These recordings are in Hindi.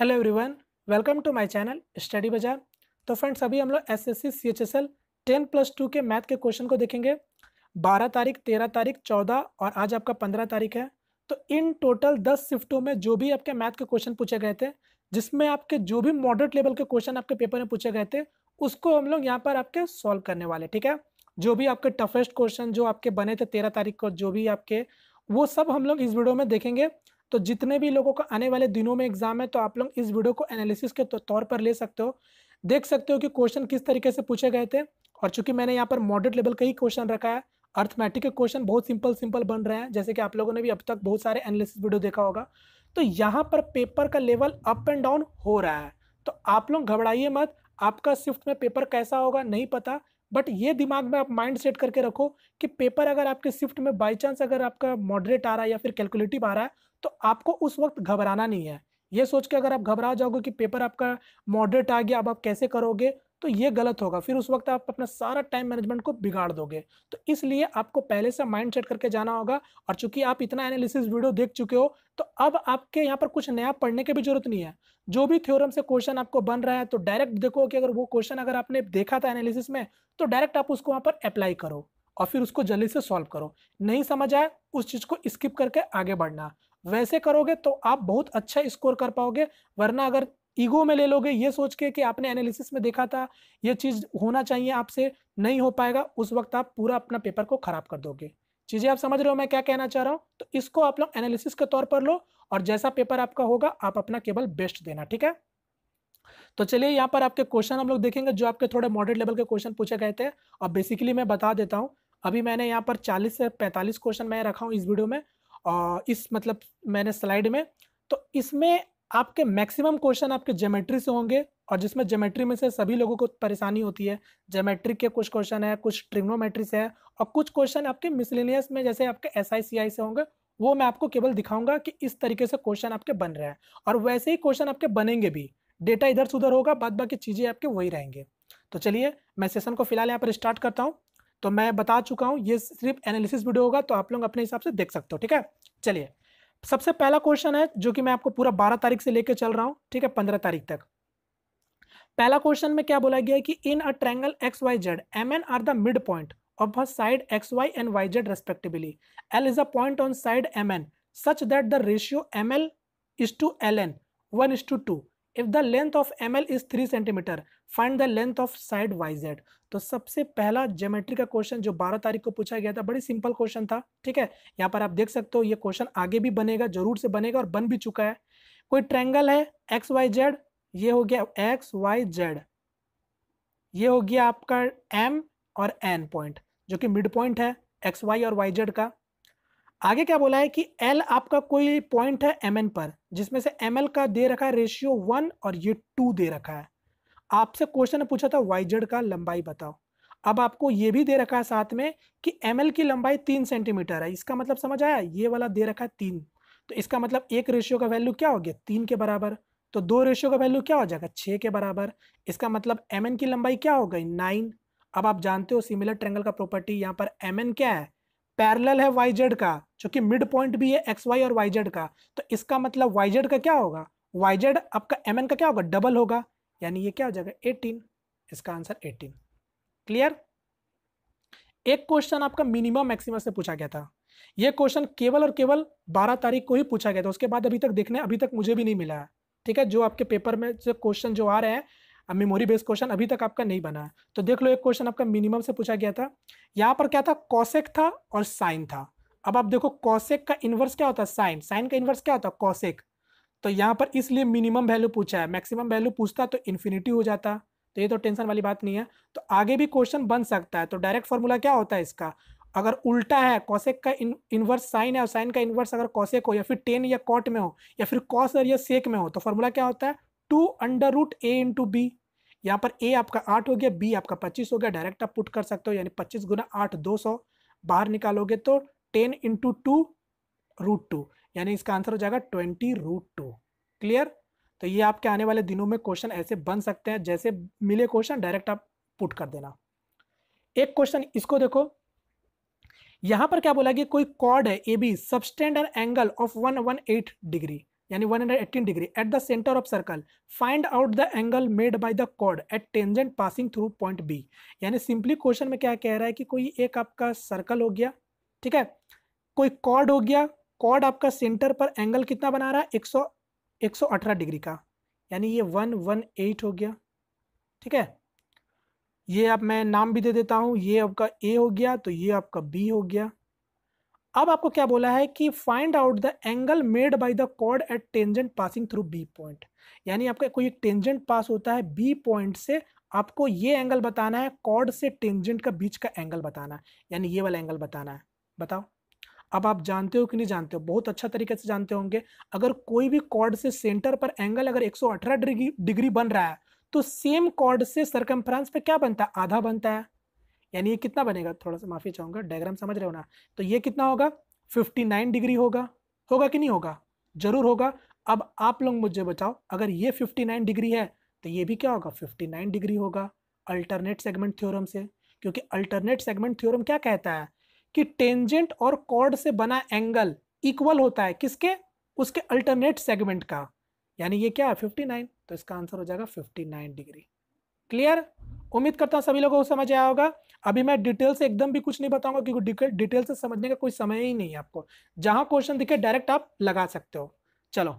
hello everyone welcome to my channel study bazaar तो फ्रेंड्स अभी हम लोग S S C C H S L ten plus two के मैथ के क्वेश्चन को देखेंगे बारह तारीख तेरह तारीख चौदह और आज आपका पंद्रह तारीख है तो इन टोटल दस शिफ्टों में जो भी आपके मैथ के क्वेश्चन पूछे गए थे जिसमें आपके जो भी मॉडरेट लेवल के क्वेश्चन आपके पेपर में पूछे गए थे उसको हम लोग यहाँ पर आपके सॉल्व करने वाले ठीक है जो भी आपके टफेस्ट क्वेश्चन जो आपके बने थे तेरह तारीख को जो भी आपके वो सब हम लोग इस वीडियो में देखेंगे तो जितने भी लोगों का आने वाले दिनों में एग्जाम है तो आप लोग इस वीडियो को एनालिसिस के तो-, तौर पर ले सकते हो देख सकते हो कि क्वेश्चन किस तरीके से पूछे गए थे और चूंकि मैंने यहाँ पर मॉडरेट लेवल का ही क्वेश्चन रखा है अर्थमेटिक के क्वेश्चन बहुत सिंपल सिंपल बन रहे हैं जैसे कि आप लोगों ने भी अब तक बहुत सारे एनालिसिस वीडियो देखा होगा तो यहाँ पर पेपर का लेवल अप एंड डाउन हो रहा है तो आप लोग घबराइए मत आपका शिफ्ट में पेपर कैसा होगा नहीं पता बट ये दिमाग में आप माइंड सेट करके रखो कि पेपर अगर आपके शिफ्ट में बाई चांस अगर आपका मॉडरेट आ रहा है या फिर कैलकुलेटिव आ रहा है तो आपको उस वक्त घबराना नहीं है ये सोच के अगर आप घबरा जाओगे कि पेपर आपका मॉडरेट आ गया अब आप कैसे करोगे तो ये गलत होगा फिर उस वक्त आप अपना सारा टाइम मैनेजमेंट को बिगाड़ दोगे तो इसलिए आपको पहले से माइंड सेट करके जाना होगा और चूंकि आप इतना एनालिसिस वीडियो देख चुके हो तो अब आपके यहाँ पर कुछ नया पढ़ने की भी जरूरत नहीं है जो भी थ्योरम से क्वेश्चन आपको बन रहा है तो डायरेक्ट देखो कि अगर वो क्वेश्चन अगर आपने देखा था एनालिसिस में तो डायरेक्ट आप उसको वहाँ पर अप्लाई करो और फिर उसको जल्दी से सॉल्व करो नहीं समझ आए उस चीज़ को स्किप करके आगे बढ़ना वैसे करोगे तो आप बहुत अच्छा स्कोर कर पाओगे वरना अगर ईगो में ले लोगे ये सोच के कि आपने एनालिसिस में देखा था ये चीज़ होना चाहिए आपसे नहीं हो पाएगा उस वक्त आप पूरा अपना पेपर को ख़राब कर दोगे चीज़ें आप समझ रहे हो मैं क्या कहना चाह रहा हूँ तो इसको आप लोग एनालिसिस के तौर पर लो और जैसा पेपर आपका होगा आप अपना केवल बेस्ट देना ठीक है तो चलिए यहाँ पर आपके क्वेश्चन हम लोग देखेंगे जो आपके थोड़े मॉडरेट लेवल के क्वेश्चन पूछे गए थे और बेसिकली मैं बता देता हूँ अभी मैंने यहाँ पर 40 से 45 क्वेश्चन मैं रखा हूँ इस वीडियो में और इस मतलब मैंने स्लाइड में तो इसमें आपके मैक्सिमम क्वेश्चन आपके ज्योमेट्री से होंगे और जिसमें ज्योमेट्री में से सभी लोगों को परेशानी होती है ज्योमेट्रिक के कुछ क्वेश्चन है कुछ ट्रिग्नोमेट्री से है और कुछ क्वेश्चन आपके मिसलिनियस में जैसे आपके एस से होंगे वो मैं आपको केवल दिखाऊंगा कि इस तरीके से क्वेश्चन आपके बन रहे हैं और वैसे ही क्वेश्चन आपके बनेंगे भी डेटा इधर से उधर होगा बाद बाकी चीज़ें आपके वही रहेंगे तो चलिए मैं सेशन को फिलहाल यहाँ पर स्टार्ट करता हूँ तो मैं बता चुका हूँ ये सिर्फ एनालिसिस वीडियो होगा तो आप लोग अपने हिसाब से देख सकते हो ठीक है चलिए सबसे पहला क्वेश्चन है जो कि मैं आपको पूरा बारह तारीख से लेकर चल रहा हूँ ठीक है पंद्रह तारीख तक पहला क्वेश्चन में क्या बोला गया है कि in a triangle X Y Z M N R the mid point of side X Y and Y Z respectively L is a point on side M N such that the ratio M L is to L N one is to two if the length of M L is three centimeter find the length of side Y Z तो सबसे पहला ज्योमेट्री का क्वेश्चन जो बारह तारीख को पूछा गया था बड़ी सिंपल क्वेश्चन था ठीक है यहाँ पर आप देख सकते हो ये क्वेश्चन आगे भी बनेगा जरूर से बनेगा और बन भी चुका है कोई ट्रैंगल है एक्स वाई जेड ये हो गया एक्स वाई जेड ये हो गया आपका एम और एन पॉइंट जो कि मिड पॉइंट है एक्स वाई और वाई जेड का आगे क्या बोला है कि एल आपका कोई पॉइंट है एम पर जिसमें से एम का दे रखा है रेशियो वन और ये टू दे रखा है आपसे क्वेश्चन पूछा था वाई का लंबाई बताओ अब आपको ये भी दे रखा है साथ में कि एम की लंबाई तीन सेंटीमीटर है इसका मतलब समझ आया ये वाला दे रखा है तीन तो इसका मतलब एक रेशियो का वैल्यू क्या हो गया तीन के बराबर तो दो रेशियो का वैल्यू क्या हो जाएगा छः के बराबर इसका मतलब एम की लंबाई क्या हो गई नाइन अब आप जानते हो सिमिलर ट्रेंगल का प्रॉपर्टी यहाँ पर एम क्या है पैरेलल है वाई जेड का चूंकि मिड पॉइंट भी है एक्स वाई और वाई जेड का तो इसका मतलब वाई जेड का क्या होगा वाई जेड आपका एम एन का क्या होगा डबल होगा यानी ये क्या हो जाएगा एटीन इसका आंसर एटीन क्लियर एक क्वेश्चन आपका मिनिमम मैक्सिमम से पूछा गया था ये क्वेश्चन केवल और केवल 12 तारीख को ही पूछा गया था उसके बाद अभी तक देखने अभी तक मुझे भी नहीं मिला है ठीक है जो आपके पेपर में जो क्वेश्चन जो आ रहे हैं अब मेमोरी बेस्ड क्वेश्चन अभी तक आपका नहीं बना है तो देख लो एक क्वेश्चन आपका मिनिमम से पूछा गया था यहाँ पर क्या था कॉसेक था और साइन था अब आप देखो कॉसेक का इन्वर्स क्या होता है साइन साइन का इन्वर्स क्या होता है कॉसेक तो यहाँ पर इसलिए मिनिमम वैल्यू पूछा है मैक्सिमम वैल्यू पूछता तो इन्फिनिटी हो जाता तो ये तो टेंशन वाली बात नहीं है तो आगे भी क्वेश्चन बन सकता है तो डायरेक्ट फॉर्मूला क्या होता है इसका अगर उल्टा है कॉसेक का इन्वर्स साइन है और साइन का इन्वर्स अगर कॉसेक हो या फिर टेन या कॉट में हो या फिर कॉस और या सेक में हो तो फॉर्मूला क्या होता है two under root A into B यहाँ पर ए आपका आठ हो गया बी आपका पच्चीस हो गया डायरेक्ट आप पुट कर सकते हो यानी पच्चीस गुना आठ दो सौ बाहर निकालोगे तो ten into two root two यानी इसका आंसर हो जाएगा ट्वेंटी रूट टू क्लियर तो ये आपके आने वाले दिनों में क्वेश्चन ऐसे बन सकते हैं जैसे मिले क्वेश्चन डायरेक्ट आप पुट कर देना एक क्वेश्चन इसको देखो यहाँ पर क्या बोला गया कोई कॉर्ड है A B subtend angle of one one eight degree यानी 118 degree at the centre of circle find out the angle made by the chord at tangent passing through point B यानी सिंपली क्वेश्चन में क्या कह रहा है कि कोई एक आपका सर्कल हो गया ठीक है कोई कॉर्ड हो गया कॉर्ड आपका सेंटर पर एंगल कितना बना रहा है एक सौ एक सौ अठारह डिग्री का यानी ये वन वन एट हो गया ठीक है ये आप मैं नाम भी दे देता हूँ ये आपका ए हो गया तो ये आपका बी हो गया अब आपको क्या बोला है कि find out the angle made by the chord at tangent passing through B point यानी आपका कोई एक टेंजेंट पास होता है बी पॉइंट से आपको ये एंगल बताना है कॉर्ड से टेंजेंट का बीच का एंगल बताना है यानी ये वाला एंगल बताना है बताओ अब आप जानते हो कि नहीं जानते हो बहुत अच्छा तरीके से जानते होंगे अगर कोई भी कॉर्ड से सेंटर पर एंगल अगर 118 डिग्री डिग्री बन रहा है तो सेम कॉर्ड से सरकम पे क्या बनता है आधा बनता है यानी ये कितना बनेगा थोड़ा सा माफ़ी चाहूँगा डायग्राम समझ रहे हो ना तो ये कितना होगा 59 डिग्री होगा होगा कि नहीं होगा जरूर होगा अब आप लोग मुझे बताओ अगर ये 59 डिग्री है तो ये भी क्या होगा 59 डिग्री होगा अल्टरनेट सेगमेंट थ्योरम से क्योंकि अल्टरनेट सेगमेंट थ्योरम क्या कहता है कि टेंजेंट और कॉर्ड से बना एंगल इक्वल होता है किसके उसके अल्टरनेट सेगमेंट का यानी ये क्या है नाइन तो इसका आंसर हो जाएगा नाइन डिग्री क्लियर उम्मीद करता हूँ सभी लोगों को समझ आया होगा अभी मैं डिटेल से एकदम भी कुछ नहीं बताऊंगा क्योंकि डिटेल से समझने का कोई समय ही नहीं है आपको जहां क्वेश्चन दिखे डायरेक्ट आप लगा सकते हो चलो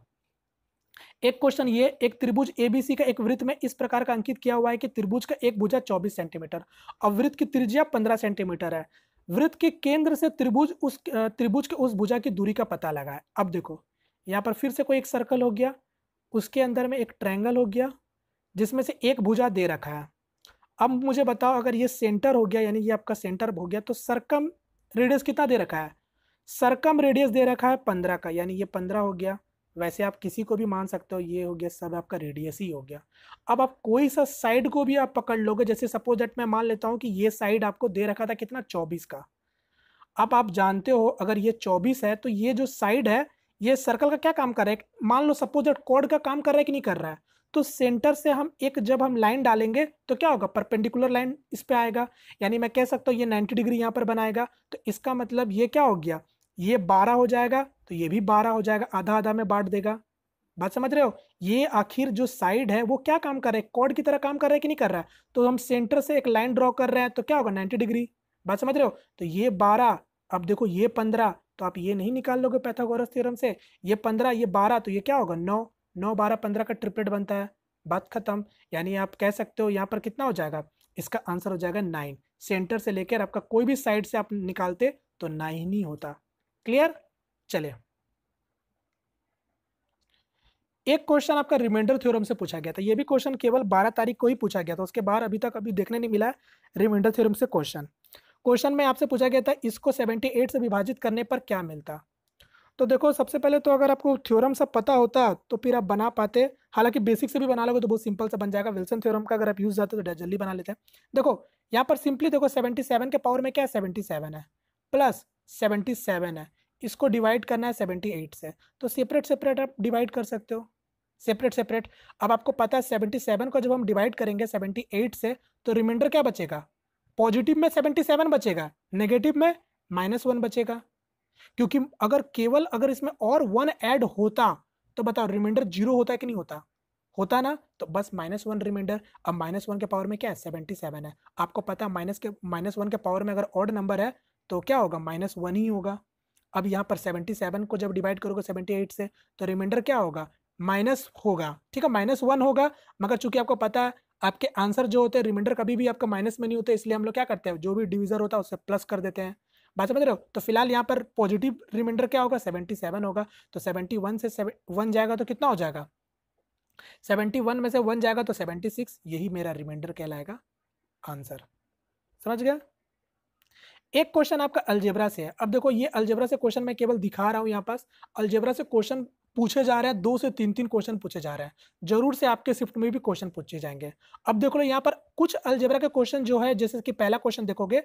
एक क्वेश्चन ये एक त्रिभुज एबीसी का एक वृत्त में इस प्रकार का अंकित किया हुआ है कि त्रिभुज का एक भुजा 24 सेंटीमीटर और वृत्त की त्रिज्या 15 सेंटीमीटर है वृत्त के केंद्र से त्रिभुज उस त्रिभुज के उस भुजा की दूरी का पता लगा है अब देखो यहाँ पर फिर से कोई एक सर्कल हो गया उसके अंदर में एक ट्रैंगल हो गया जिसमें से एक भुजा दे रखा है अब मुझे बताओ अगर ये सेंटर हो गया यानी ये आपका सेंटर हो गया तो सरकम रेडियस कितना दे रखा है सरकम रेडियस दे रखा है पंद्रह का यानी ये पंद्रह हो गया वैसे आप किसी को भी मान सकते हो ये हो गया सब आपका रेडियस ही हो गया अब आप कोई सा साइड को भी आप पकड़ लोगे जैसे सपोज दैट मैं मान लेता हूँ कि ये साइड आपको दे रखा था कितना चौबीस का अब आप जानते हो अगर ये चौबीस है तो ये जो साइड है ये सर्कल का क्या काम कर रहा है मान लो सपोज दैट कॉर्ड का काम कर रहा है कि नहीं कर रहा है तो सेंटर से हम एक जब हम लाइन डालेंगे तो क्या होगा परपेंडिकुलर लाइन इस पर आएगा यानी मैं कह सकता हूँ ये नाइन्टी डिग्री यहाँ पर बनाएगा तो इसका मतलब ये क्या हो गया ये बारह हो जाएगा तो ये भी बारह हो जाएगा आधा आधा में बांट देगा बात समझ रहे हो ये आखिर जो साइड है वो क्या काम कर रहा है कॉर्ड की तरह काम कर रहा है कि नहीं कर रहा है तो हम सेंटर से एक लाइन ड्रॉ कर रहे हैं तो क्या होगा नाइन्टी डिग्री बात समझ रहे हो तो ये बारह अब देखो ये पंद्रह तो आप ये नहीं निकाल लोगे पैथागोरस थ्योरम से ये पंद्रह ये बारह तो ये क्या होगा नौ नौ बारह पंद्रह का ट्रिपलेट बनता है बात खत्म यानी आप कह सकते हो यहाँ पर कितना हो जाएगा इसका आंसर हो जाएगा नाइन सेंटर से लेकर आपका कोई भी साइड से आप निकालते तो नाइन ही होता क्लियर चले एक क्वेश्चन आपका रिमाइंडर थ्योरम से पूछा गया था ये भी क्वेश्चन केवल 12 तारीख को ही पूछा गया था उसके बाद अभी तक अभी देखने नहीं मिला रिमाइंडर थ्योरम से क्वेश्चन क्वेश्चन में आपसे पूछा गया था इसको 78 से विभाजित करने पर क्या मिलता तो देखो सबसे पहले तो अगर आपको थ्योरम सब पता होता तो फिर आप बना पाते हालांकि बेसिक से भी बना लोगे तो बहुत सिंपल सा बन जाएगा विल्सन थ्योरम का अगर आप यूज़ जाते तो जल्दी बना लेते हैं देखो यहाँ पर सिंपली देखो सेवेंटी सेवन के पावर में क्या है सेवेंटी सेवन है प्लस सेवेंटी सेवन है इसको डिवाइड करना है सेवेंटी एट से तो सेपरेट सेपरेट आप डिवाइड कर सकते हो सेपरेट सेपरेट अब आपको पता है सेवेंटी सेवन को जब हम डिवाइड करेंगे सेवेंटी एट से तो रिमाइंडर क्या बचेगा पॉजिटिव में सेवेंटी सेवन बचेगा नेगेटिव में माइनस वन बचेगा क्योंकि अगर केवल अगर इसमें और वन ऐड होता तो बताओ रिमाइंडर जीरो होता है कि नहीं होता होता ना तो बस माइनस वन रिमाइंडर अब माइनस वन के पावर में क्या है सेवेंटी सेवन है आपको पता है माइनस के माइनस वन के पावर में अगर ऑड नंबर है तो क्या होगा माइनस वन ही होगा अब यहाँ पर सेवेंटी सेवन को जब डिवाइड करोगे सेवेंटी एट से तो रिमाइंडर क्या होगा माइनस होगा ठीक है माइनस वन होगा मगर चूंकि आपको पता है आपके आंसर जो होते हैं रिमाइंडर कभी भी आपका माइनस में नहीं होते इसलिए हम लोग क्या करते हैं जो भी डिविजर होता है उससे प्लस कर देते हैं बात समझ रहे हो तो फिलहाल यहाँ पर पॉजिटिव रिमाइंडर क्या होगा सेवेंटी सेवन होगा तो सेवेंटी वन से वन जाएगा तो कितना हो जाएगा सेवेंटी वन में से वन जाएगा तो सेवेंटी सिक्स यही मेरा रिमाइंडर कहलाएगा आंसर समझ गया एक क्वेश्चन आपका अलजेबरा से है अब देखो ये अलजेबरा से क्वेश्चन मैं केवल दिखा रहा हूँ यहाँ पास अलजेबरा से क्वेश्चन पूछे जा रहे हैं दो से तीन तीन क्वेश्चन पूछे जा रहे हैं जरूर से आपके शिफ्ट में भी क्वेश्चन पूछे जाएंगे अब देखो यहाँ पर कुछ अलजेबरा के क्वेश्चन जो है जैसे कि पहला क्वेश्चन देखोगे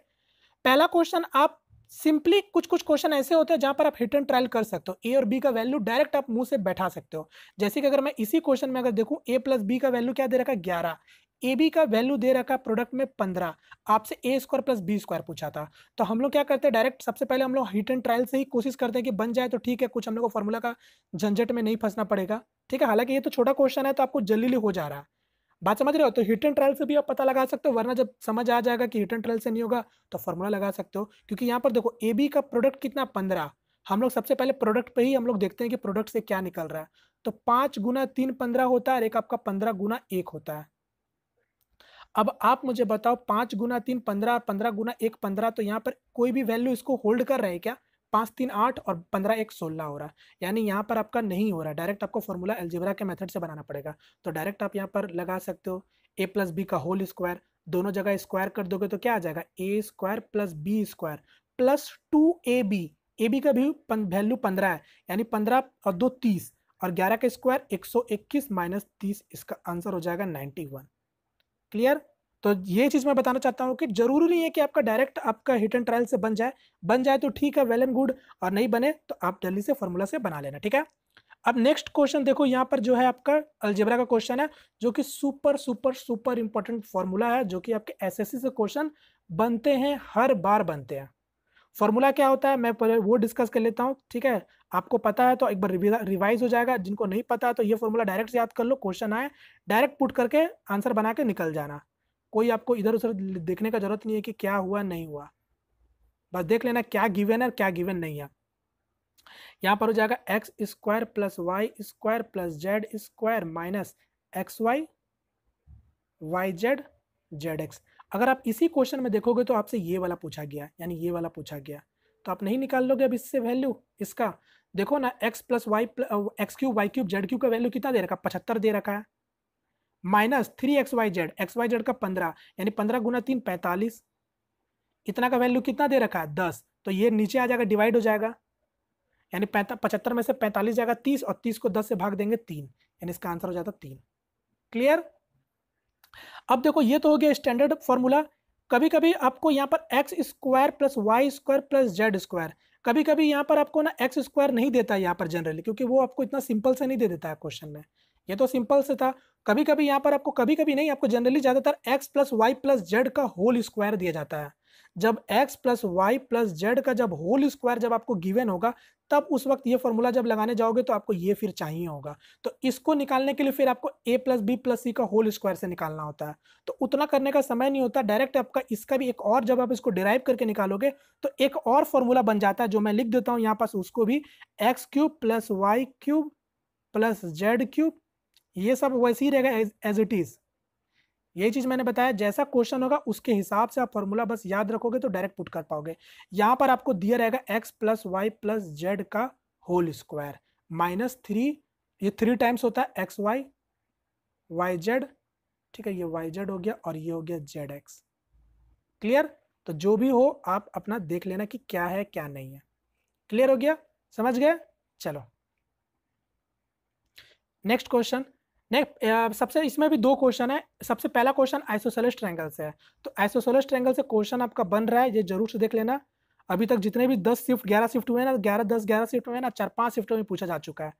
पहला क्वेश्चन आप सिंपली कुछ कुछ क्वेश्चन ऐसे होते हैं जहां पर आप हिट एंड ट्रायल कर सकते हो ए और बी का वैल्यू डायरेक्ट आप मुंह से बैठा सकते हो जैसे कि अगर मैं इसी क्वेश्चन में अगर देखूं ए प्लस बी का वैल्यू क्या दे रखा है ग्यारह ए बी का वैल्यू दे रखा प्रोडक्ट में पंद्रह आपसे A square plus B square पूछा था तो हम लोग क्या करते हैं डायरेक्ट सबसे पहले हम लोग हिट एंड ट्रायल से ही कोशिश करते हैं कि बन जाए तो ठीक है कुछ हम लोग को फॉर्मूला का झंझट में नहीं फंसना पड़ेगा ठीक है हालांकि ये तो छोटा क्वेश्चन है तो आपको जल्दी हो जा रहा है बात समझ रहे हो तो हिट एंड ट्रायल से भी आप पता लगा सकते हो वरना जब समझ आ जाएगा कि हिट एंड ट्रायल से नहीं होगा तो फॉर्मूला लगा सकते हो क्योंकि यहाँ पर देखो ए बी का प्रोडक्ट कितना पंद्रह हम लोग सबसे पहले प्रोडक्ट पे ही हम लोग देखते हैं कि प्रोडक्ट से क्या निकल रहा है तो पांच गुना तीन पंद्रह होता है और एक आपका पंद्रह गुना एक होता है अब आप मुझे बताओ पांच गुना तीन पंद्रह पंद्रह गुना एक पंद्रह तो यहाँ पर कोई भी वैल्यू इसको होल्ड कर रहे हैं क्या पाँच तीन आठ और पंद्रह एक सोलह हो रहा है यानी यहाँ पर आपका नहीं हो रहा डायरेक्ट आपको फॉर्मूला एल्जिब्रा के मेथड से बनाना पड़ेगा तो डायरेक्ट आप यहाँ पर लगा सकते हो ए प्लस बी का होल स्क्वायर दोनों जगह स्क्वायर कर दोगे तो क्या आ जाएगा A square plus B square plus two A B A B का भी वैल्यू पंद्रह है यानी पंद्रह और दो तीस और ग्यारह का स्क्वायर एक सौ इक्कीस माइनस तीस इसका आंसर हो जाएगा नाइन्टी वन क्लियर तो ये चीज़ मैं बताना चाहता हूँ कि जरूरी नहीं है कि आपका डायरेक्ट आपका हिट एंड ट्रायल से बन जाए बन जाए तो ठीक है वेल एंड गुड और नहीं बने तो आप जल्दी से फॉर्मूला से बना लेना ठीक है अब नेक्स्ट क्वेश्चन देखो यहाँ पर जो है आपका अल्जेबरा का क्वेश्चन है जो कि super super super important formula है जो कि आपके एस से क्वेश्चन बनते हैं हर बार बनते हैं फॉर्मूला क्या होता है मैं पहले वो डिस्कस कर लेता हूँ ठीक है आपको पता है तो एक बार रिवाइज हो जाएगा जिनको नहीं पता है तो ये फॉर्मूला डायरेक्ट याद कर लो क्वेश्चन आए डायरेक्ट पुट करके आंसर बना के निकल जाना कोई आपको इधर उधर देखने का जरूरत नहीं है कि क्या हुआ नहीं हुआ बस देख लेना क्या गिवन है और क्या गिवन नहीं है यहाँ पर हो जाएगा X square plus Y square plus Z square minus X Y Y Z Z X अगर आप इसी क्वेश्चन में देखोगे तो आपसे ये वाला पूछा गया यानी ये वाला पूछा गया तो आप नहीं निकाल लोगे अब इससे वैल्यू इसका देखो ना X plus Y X cube Y cube Z cube का वैल्यू कितना दे रखा है पचहत्तर दे रखा है minus three X Y Z X Y Z का पंद्रह यानी पंद्रह गुना तीन पैंतालीस इतना का वैल्यू कितना दे रखा है दस तो ये नीचे आ जाएगा डिवाइड हो जाएगा यानी पचहत्तर में से पैंतालीस जाएगा तीस और तीस को दस से भाग देंगे तीन यानी इसका आंसर हो जाता तीन क्लियर अब देखो ये तो हो गया स्टैंडर्ड फॉर्मूला कभी कभी आपको यहाँ पर X square plus Y square plus Z square कभी कभी यहाँ पर आपको ना एक्स स्क्वायर नहीं देता है यहाँ पर जनरली क्योंकि वो आपको इतना सिंपल से नहीं दे देता है क्वेश्चन में ये तो सिंपल से था कभी कभी यहाँ पर आपको कभी कभी नहीं आपको जनरली ज़्यादातर x plus Y plus Z का होल स्क्वायर दिया जाता है जब x plus Y plus Z का जब होल स्क्वायर जब आपको गिवन होगा तब उस वक्त ये फॉर्मूला जब लगाने जाओगे तो आपको ये फिर चाहिए होगा तो इसको निकालने के लिए फिर आपको A plus B plus C का होल स्क्वायर से निकालना होता है तो उतना करने का समय नहीं होता डायरेक्ट आपका इसका भी एक और जब आप इसको डिराइव करके निकालोगे तो एक और फॉर्मूला बन जाता है जो मैं लिख देता हूँ यहाँ पास उसको भी X cube plus Y cube plus Z cube ये सब वैसे ही रहेगा एज इट इज़ यही चीज़ मैंने बताया जैसा क्वेश्चन होगा उसके हिसाब से आप फॉर्मूला बस याद रखोगे तो डायरेक्ट पुट कर पाओगे यहाँ पर आपको दिया रहेगा X plus Y plus Z का होल स्क्वायर माइनस थ्री ये थ्री टाइम्स होता है एक्स वाई वाई जेड ठीक है ये वाई जेड हो गया और ये हो गया जेड एक्स क्लियर तो जो भी हो आप अपना देख लेना कि क्या है क्या नहीं है क्लियर हो गया समझ गए चलो नेक्स्ट क्वेश्चन नेक्स्ट सबसे इसमें भी दो क्वेश्चन है सबसे पहला क्वेश्चन आइसोसेलस ट्रैंगल से है तो आइसोसेलस ट्रैंगल से क्वेश्चन आपका बन रहा है ये जरूर से देख लेना अभी तक जितने भी दस शिफ्ट ग्यारह शिफ्ट हुए ना ग्यारह दस ग्यारह शिफ्ट हुए ना चार पाँच शिफ्टों में पूछा जा चुका है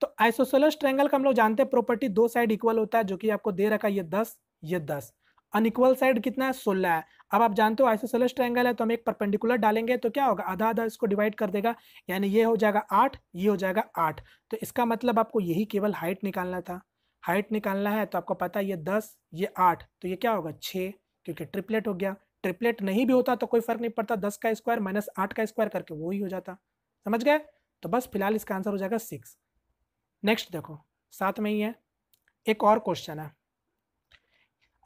तो आइसोसेलस ट्रैंगल का हम लोग जानते हैं प्रॉपर्टी दो साइड इक्वल होता है जो कि आपको दे रखा है ये दस ये दस अनइक्वल साइड कितना है सोलह है अब आप जानते हो आइसोसेलस ट्रैंगल है तो हम एक परपेंडिकुलर डालेंगे तो क्या होगा आधा आधा इसको डिवाइड कर देगा यानी ये हो जाएगा आठ ये हो जाएगा आठ तो इसका मतलब आपको यही केवल हाइट निकालना था हाइट निकालना है तो आपको पता है ये दस ये आठ तो ये क्या होगा छः क्योंकि ट्रिपलेट हो गया ट्रिपलेट नहीं भी होता तो कोई फर्क नहीं पड़ता दस का स्क्वायर माइनस आठ का स्क्वायर करके वो ही हो जाता समझ गए तो बस फिलहाल इसका आंसर हो जाएगा सिक्स नेक्स्ट देखो साथ में ही है एक और क्वेश्चन है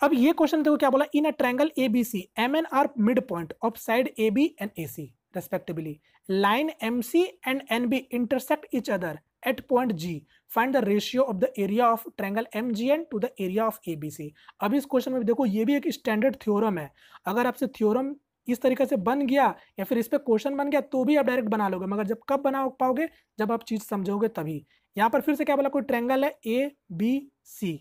अब ये क्वेश्चन देखो क्या बोला in a triangle A B C M N are mid point of side A B and A C respectively line M C and N B intersect each other at point G find the ratio of the area of triangle M G N to the area of A B C अब इस क्वेश्चन में देखो ये भी एक स्टैंडर्ड थ्योरम है अगर आपसे थ्योरम इस तरीके से बन गया या फिर इस पर क्वेश्चन बन गया तो भी आप डायरेक्ट बना लोगे मगर जब कब बना पाओगे जब आप चीज़ समझोगे तभी यहाँ पर फिर से क्या बोला कोई ट्रैंगल है A B C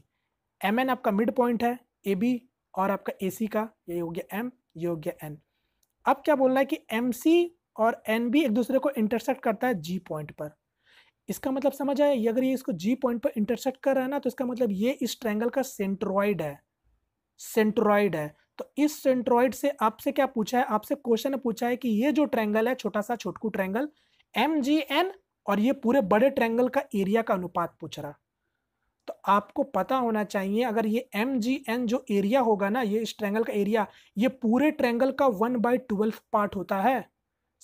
M N आपका मिड पॉइंट है ए बी और आपका ए सी का ये हो गया एम ये हो गया एन अब क्या बोल रहा है कि एम सी और एन बी एक दूसरे को इंटरसेक्ट करता है जी पॉइंट पर इसका मतलब समझ आया अगर ये इसको जी पॉइंट पर इंटरसेक्ट कर रहा है ना तो इसका मतलब ये इस ट्रैंगल का सेंट्रॉइड है सेंट्रॉइड है तो इस सेंट्रॉइड से आपसे क्या पूछा है आपसे क्वेश्चन पूछा है कि ये जो ट्रैंगल है छोटा सा छोटकू ट्रैंगल एम जी एन और ये पूरे बड़े ट्रैंगल का एरिया का अनुपात पूछ रहा तो आपको पता होना चाहिए अगर ये एम जी एन जो एरिया होगा ना ये इस ट्रैंगल का एरिया ये पूरे ट्रैंगल का वन बाई ट्वेल्थ पार्ट होता है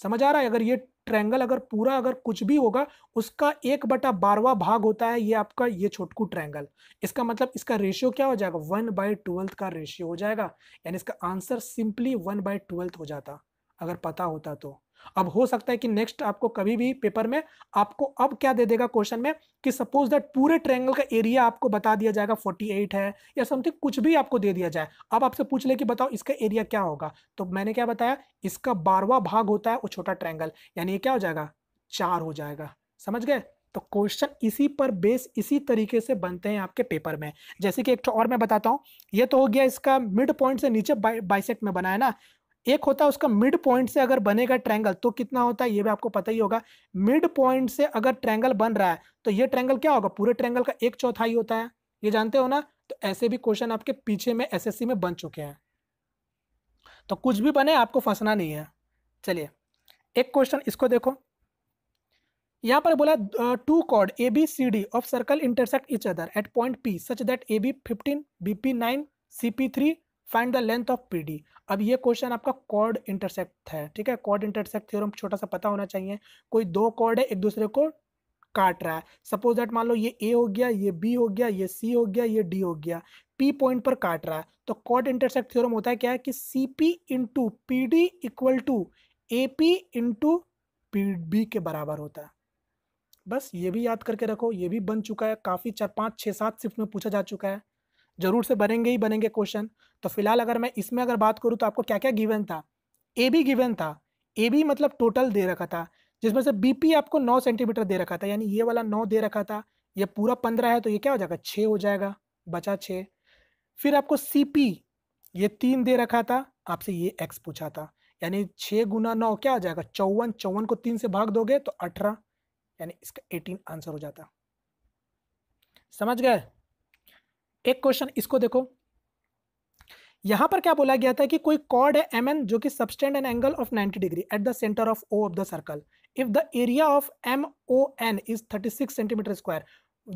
समझ आ रहा है अगर ये ट्रैंगल अगर पूरा अगर कुछ भी होगा उसका एक बटा बारवा भाग होता है ये आपका ये छोटकू ट्रैंगल इसका मतलब इसका रेशियो क्या हो जाएगा वन बाई ट्वेल्थ का रेशियो हो जाएगा यानी इसका answer simply one by twelfth हो जाता अगर पता होता तो अब हो सकता है कि नेक्स्ट आपको कभी भी पेपर में आपको अब क्या दे देगा क्वेश्चन में कि सपोज दैट पूरे ट्रायंगल का एरिया आपको बता दिया जाएगा 48 है या समथिंग कुछ भी आपको दे दिया जाए अब आपसे पूछ ले कि बताओ इसका एरिया क्या होगा तो मैंने क्या बताया इसका बारवा भाग होता है वो छोटा ट्रैंगल यानी क्या हो जाएगा चार हो जाएगा समझ गए तो क्वेश्चन इसी पर बेस इसी तरीके से बनते हैं आपके पेपर में जैसे कि एक और मैं बताता हूँ ये तो हो गया इसका मिड पॉइंट से नीचे बाइसेक्ट में बनाया ना एक होता है उसका मिड पॉइंट से अगर बनेगा ट्रैंगल तो कितना होता है ये भी आपको पता ही होगा मिड पॉइंट से अगर ट्रैंगल बन रहा है तो ये ट्रैंगल क्या होगा पूरे ट्रैंगल का एक चौथाई होता है ये जानते हो ना तो ऐसे भी क्वेश्चन आपके पीछे में एस में बन चुके हैं तो कुछ भी बने आपको फंसना नहीं है चलिए एक क्वेश्चन इसको देखो यहाँ पर बोला two chord A B C D of circle intersect each other at point P such that A B fifteen B P nine C P three find the length of P D अब ये क्वेश्चन आपका कॉर्ड इंटरसेक्ट है ठीक है कॉर्ड इंटरसेक्ट थ्योरम छोटा सा पता होना चाहिए कोई दो कॉर्ड है एक दूसरे को काट रहा है सपोज दैट मान लो ये ए हो गया ये बी हो गया ये सी हो गया ये डी हो गया पी पॉइंट पर काट रहा है तो कॉर्ड इंटरसेक्ट थ्योरम होता है क्या है कि C P into P D equal to A P into P B के बराबर होता है बस ये भी याद करके रखो ये भी बन चुका है काफ़ी चार पाँच छः सात शिफ्ट में पूछा जा चुका है ज़रूर से बनेंगे ही बनेंगे क्वेश्चन तो फिलहाल अगर मैं इसमें अगर बात करूँ तो आपको क्या क्या गिवन था ए बी गिवन था ए बी मतलब टोटल दे रखा था जिसमें से बी पी आपको नौ सेंटीमीटर दे रखा था यानी ये वाला नौ दे रखा था ये पूरा पंद्रह है तो ये क्या हो जाएगा छः हो जाएगा बचा छः फिर आपको सी पी ये तीन दे रखा था आपसे ये एक्स पूछा था यानी छः गुना नौ क्या हो जाएगा चौवन चौवन को तीन से भाग दोगे तो अठारह यानी इसका एटीन आंसर हो जाता समझ गए एक क्वेश्चन इसको देखो यहां पर क्या बोला गया था कि कोई कॉर्ड है एम एन जो कि subtend an angle of 90 degree at the centre of O of the circle if the area of M O N is 36 centimetre square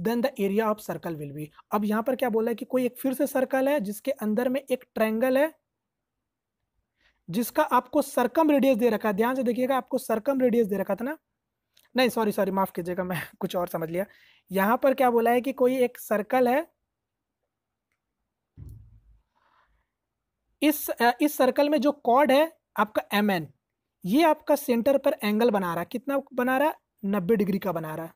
then the area of circle will be अब यहाँ पर क्या बोला है कि कोई एक फिर से सर्कल है जिसके अंदर में एक ट्रैंगल है जिसका आपको सर्कम रेडियस दे रखा है ध्यान से देखिएगा आपको सर्कम रेडियस दे रखा था ना नहीं सॉरी सॉरी माफ़ कीजिएगा मैं कुछ और समझ लिया यहाँ पर क्या बोला है कि कोई एक सर्कल है इस इस सर्कल में जो कॉर्ड है आपका एम एन ये आपका सेंटर पर एंगल बना रहा है कितना बना रहा नब्बे डिग्री का बना रहा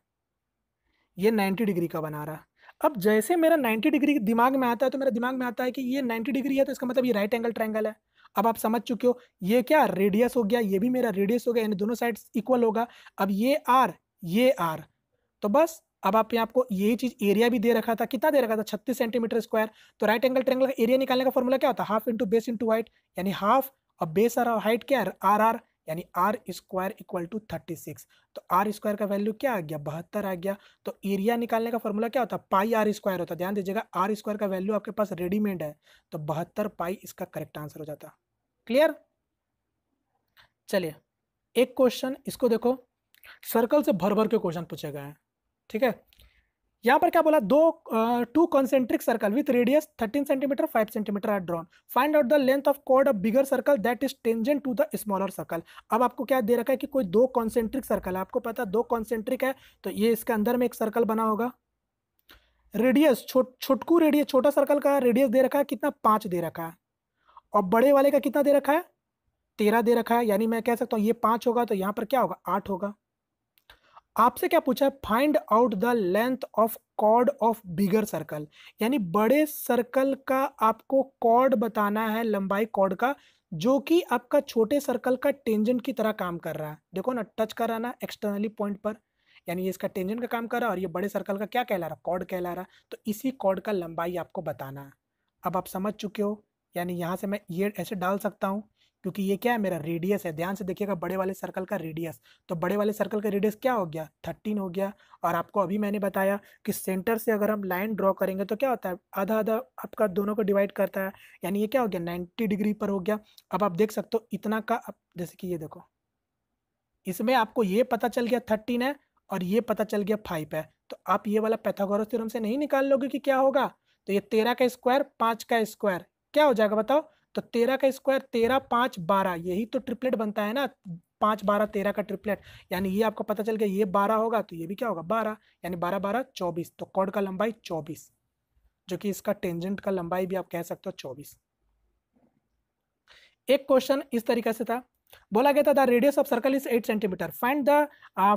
ये नाइन्टी डिग्री का बना रहा अब जैसे मेरा नाइन्टी डिग्री दिमाग में आता है तो मेरा दिमाग में आता है कि ये नाइन्टी डिग्री है तो इसका मतलब ये राइट एंगल ट्रैंगल है अब आप समझ चुके हो ये क्या रेडियस हो गया ये भी मेरा रेडियस हो गया यानी दोनों साइड इक्वल होगा अब ये आर ये आर तो बस अब आप यहाँ आपको यही चीज एरिया भी दे रखा था कितना दे रखा था छत्तीस सेंटीमीटर स्क्वायर तो राइट एंगल ट्रेंगल का एरिया निकालने का फॉर्मूला क्या होता है half into base into height यानी हाफ और बेस और हाइट क्या है आर आर यानी R square equal to thirty six तो आर स्क्वायर का वैल्यू क्या आ गया बहत्तर आ गया तो एरिया निकालने का फॉर्मूला क्या होता है पाई आर स्क्वायर होता है ध्यान दीजिएगा आर स्क्वायर का वैल्यू आपके पास रेडीमेड है तो बहत्तर पाई इसका करेक्ट आंसर हो जाता क्लियर चलिए एक क्वेश्चन इसको देखो सर्कल से भर भर के क्वेश्चन पूछे गए हैं ठीक है यहाँ पर क्या बोला दो two concentric circle with radius 13 centimetre 5 centimetre are drawn find out the length of chord of bigger circle that is tangent to the smaller circle अब आपको क्या दे रखा है कि कोई दो कॉन्सेंट्रिक सर्कल है आपको पता है दो कॉन्सेंट्रिक है तो ये इसके अंदर में एक सर्कल बना होगा रेडियस छोट छोटकू रेडियस छोटा सर्कल का रेडियस दे रखा है कितना पाँच दे रखा है और बड़े वाले का कितना दे रखा है तेरह दे रखा है यानी मैं कह सकता हूँ ये पाँच होगा तो यहाँ पर क्या होगा आठ होगा आपसे क्या पूछा है find out the length of chord of bigger circle यानी बड़े सर्कल का आपको कॉर्ड बताना है लंबाई कॉर्ड का जो कि आपका छोटे सर्कल का टेंजेंट की तरह काम कर रहा है देखो ना टच कर रहा ना एक्सटर्नली पॉइंट पर यानी ये इसका टेंजेंट का काम कर रहा है और ये बड़े सर्कल का क्या कहला रहा कॉर्ड कहला रहा तो इसी कॉर्ड का लंबाई आपको बताना है अब आप समझ चुके हो यानी यहाँ से मैं ये ऐसे डाल सकता हूँ क्योंकि ये क्या है मेरा रेडियस है ध्यान से देखिएगा बड़े वाले सर्कल का रेडियस तो बड़े वाले सर्कल का रेडियस क्या हो गया थर्टीन हो गया और आपको अभी मैंने बताया कि सेंटर से अगर हम लाइन ड्रॉ करेंगे तो क्या होता है आधा आधा आपका दोनों को डिवाइड करता है यानी ये क्या हो गया नाइन्टी डिग्री पर हो गया अब आप देख सकते हो इतना का अब जैसे कि ये देखो इसमें आपको ये पता चल गया थर्टीन है और ये पता चल गया फाइव है तो आप ये वाला पैथागोरस थ्योरम से नहीं निकाल लोगे कि क्या होगा तो ये तेरह का स्क्वायर पाँच का स्क्वायर क्या हो जाएगा बताओ तो तेरह का स्क्वायर तेरह पाँच बारह यही तो ट्रिपलेट बनता है ना पाँच बारह तेरह का ट्रिपलेट यानी ये आपको पता चल गया ये बारह होगा तो ये भी क्या होगा बारह यानी बारह बारह चौबीस तो कॉड का लंबाई चौबीस जो कि इसका टेंजेंट का लंबाई भी आप कह सकते हो चौबीस एक क्वेश्चन इस तरीके से था बोला गया था the radius of circle is eight centimetre find the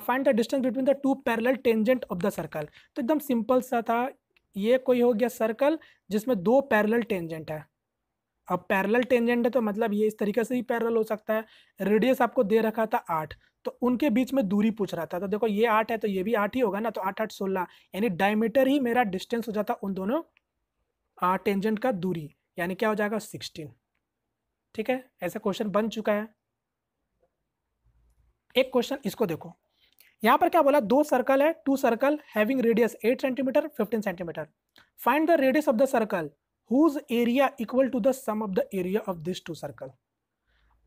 find the distance between the two parallel tangent of the circle तो एकदम सिंपल सा था ये कोई हो गया सर्कल जिसमें दो पैरेलल टेंजेंट है अब पैरेलल टेंजेंट है तो मतलब ये इस तरीके से ही पैरेलल हो सकता है रेडियस आपको दे रखा था आठ तो उनके बीच में दूरी पूछ रहा था तो देखो ये आठ है तो ये भी आठ ही होगा ना तो आठ आठ सोलह यानी डायमीटर ही मेरा डिस्टेंस हो जाता उन दोनों टेंजेंट का दूरी यानी क्या हो जाएगा सिक्सटीन ठीक है ऐसा क्वेश्चन बन चुका है एक क्वेश्चन इसको देखो यहाँ पर क्या बोला दो सर्कल है two circle having radius eight centimetre fifteen centimetre find the radius of the circle whose area equal to the sum of the area of this two circle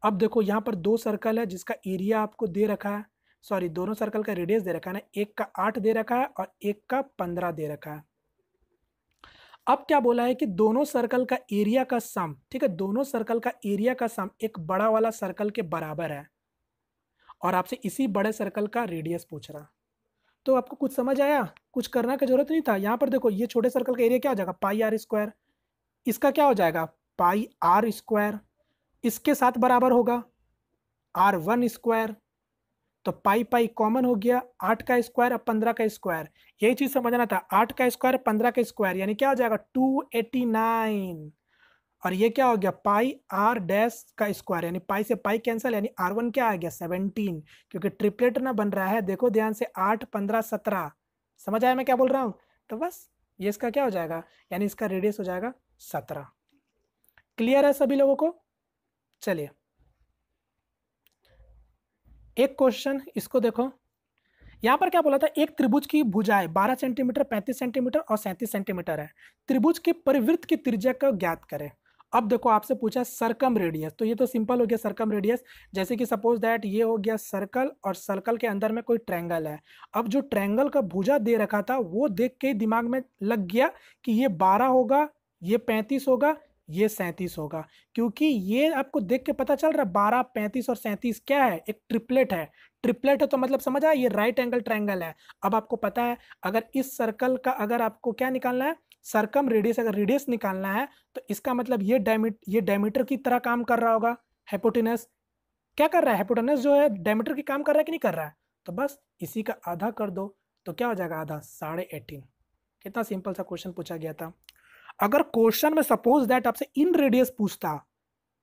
अब देखो यहाँ पर दो सर्कल है जिसका एरिया आपको दे रखा है सॉरी दोनों सर्कल का रेडियस दे रखा है ना एक का आठ दे रखा है और एक का पंद्रह दे रखा है अब क्या बोला है कि दोनों सर्कल का एरिया का सम ठीक है दोनों सर्कल का एरिया का सम एक बड़ा वाला सर्कल के बराबर है और आपसे इसी बड़े सर्कल का रेडियस पूछ रहा तो आपको कुछ समझ आया कुछ करना की जरूरत नहीं था यहाँ पर देखो ये छोटे सर्कल का एरिया क्या हो जाएगा पाई आर स्क्वायर इसका क्या हो जाएगा पाई आर स्क्वायर इसके साथ बराबर होगा आर वन स्क्वायर तो पाई पाई कॉमन हो गया आठ का स्क्वायर और पंद्रह का स्क्वायर यही चीज समझना था आठ का स्क्वायर पंद्रह का स्क्वायर यानी क्या हो जाएगा टू एटी नाइन और ये क्या हो गया पाई आर डैश का स्क्वायर यानी पाई से पाई कैंसिल यानी आर वन क्या आ गया सेवनटीन क्योंकि ट्रिपलेट ना बन रहा है देखो ध्यान से आठ पंद्रह सत्रह समझ आया मैं क्या बोल रहा हूँ तो बस ये इसका क्या हो जाएगा यानी इसका रेडियस हो जाएगा सत्रह क्लियर है सभी लोगों को चलिए एक क्वेश्चन इसको देखो यहाँ पर क्या बोला था एक त्रिभुज की भुजाएं बारह सेंटीमीटर पैंतीस सेंटीमीटर और सैंतीस सेंटीमीटर है त्रिभुज के परिवृत्त की त्रिज्या का ज्ञात करें अब देखो आपसे पूछा सरकम रेडियस तो ये तो सिंपल हो गया सरकम रेडियस जैसे कि सपोज दैट ये हो गया सर्कल और सर्कल के अंदर में कोई ट्रैंगल है अब जो ट्रैंगल का भुजा दे रखा था वो देख के दिमाग में लग गया कि ये बारह होगा ये पैंतीस होगा ये सैंतीस होगा क्योंकि ये आपको देख के पता चल रहा है बारह पैंतीस और सैंतीस क्या है एक ट्रिपलेट है ट्रिपलेट है तो मतलब समझ आया ये राइट एंगल ट्रायंगल है अब आपको पता है अगर इस सर्कल का अगर आपको क्या निकालना है सर्कम रेडियस अगर रेडियस निकालना है तो इसका मतलब ये डायमी ये डायमीटर की तरह काम कर रहा होगा हेपोटिनस क्या कर रहा है हेपोटिनस जो है डायमीटर की काम कर रहा है कि नहीं कर रहा है तो बस इसी का आधा कर दो तो क्या हो जाएगा आधा साढ़े एटीन कितना सिंपल सा क्वेश्चन पूछा गया था अगर क्वेश्चन में सपोज दैट आपसे इन रेडियस पूछता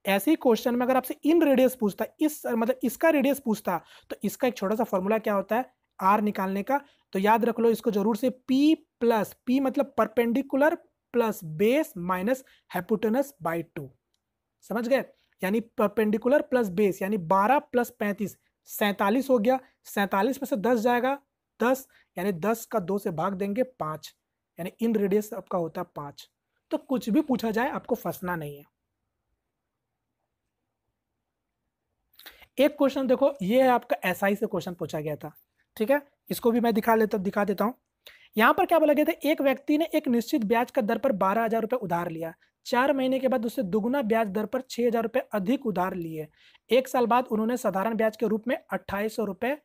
ऐसे ही क्वेश्चन में अगर आपसे इन रेडियस पूछता इस मतलब इसका रेडियस पूछता तो इसका एक छोटा सा फॉर्मूला क्या होता है आर निकालने का तो याद रख लो इसको जरूर से पी प्लस पी मतलब perpendicular plus base minus hypotenuse by two समझ गए यानी परपेंडिकुलर प्लस बेस यानी बारह प्लस पैंतीस सैंतालीस हो गया सैंतालीस में से दस जाएगा दस यानी दस का दो से भाग देंगे पांच यानी इन रेडियस आपका होता है पांच तो कुछ भी पूछा जाए आपको फंसना नहीं है एक क्वेश्चन देखो ये है आपका एस SI से क्वेश्चन पूछा गया था ठीक है इसको भी मैं दिखा लेता दिखा देता हूं यहां पर क्या बोला गया था एक व्यक्ति ने एक निश्चित ब्याज का दर पर बारह हजार रुपये उधार लिया चार महीने के बाद उससे दुगुना ब्याज दर पर छह हजार रुपए अधिक उधार लिए एक साल बाद उन्होंने साधारण ब्याज के रूप में अट्ठाईस रुपए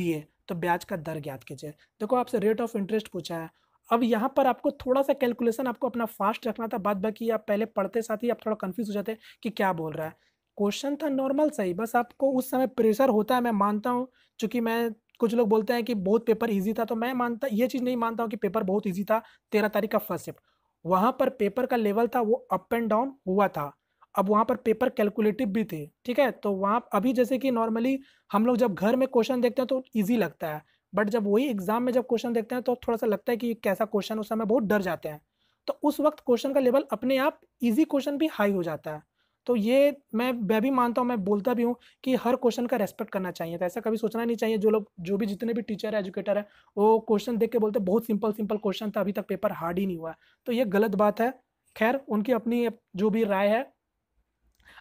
दिए तो ब्याज का दर ज्ञात कीजिए देखो आपसे रेट ऑफ इंटरेस्ट पूछा है अब यहाँ पर आपको थोड़ा सा कैलकुलेशन आपको अपना फास्ट रखना था बाद बाकी आप पहले पढ़ते साथ ही आप थोड़ा कन्फ्यूज हो जाते कि क्या बोल रहा है क्वेश्चन था नॉर्मल सही बस आपको उस समय प्रेशर होता है मैं मानता हूँ चूंकि मैं कुछ लोग बोलते हैं कि बहुत पेपर ईजी था तो मैं मानता ये चीज़ नहीं मानता हूँ कि पेपर बहुत ईजी था तेरह तारीख का फर्स्ट शिफ्ट वहाँ पर पेपर का लेवल था वो अप एंड डाउन हुआ था अब वहाँ पर पेपर कैलकुलेटिव भी थे ठीक है तो वहाँ अभी जैसे कि नॉर्मली हम लोग जब घर में क्वेश्चन देखते हैं तो ईजी लगता है बट जब वही एग्जाम में जब क्वेश्चन देखते हैं तो थोड़ा सा लगता है कि कैसा क्वेश्चन उस समय बहुत डर जाते हैं तो उस वक्त क्वेश्चन का लेवल अपने आप इजी क्वेश्चन भी हाई हो जाता है तो ये मैं मैं भी मानता हूँ मैं बोलता भी हूँ कि हर क्वेश्चन का रेस्पेक्ट करना चाहिए तो ऐसा कभी सोचना नहीं चाहिए जो लोग जो भी जितने भी टीचर है एजुकेटर है वो क्वेश्चन देख के बोलते बहुत सिंपल सिंपल क्वेश्चन था अभी तक पेपर हार्ड ही नहीं हुआ तो ये गलत बात है खैर उनकी अपनी जो भी राय है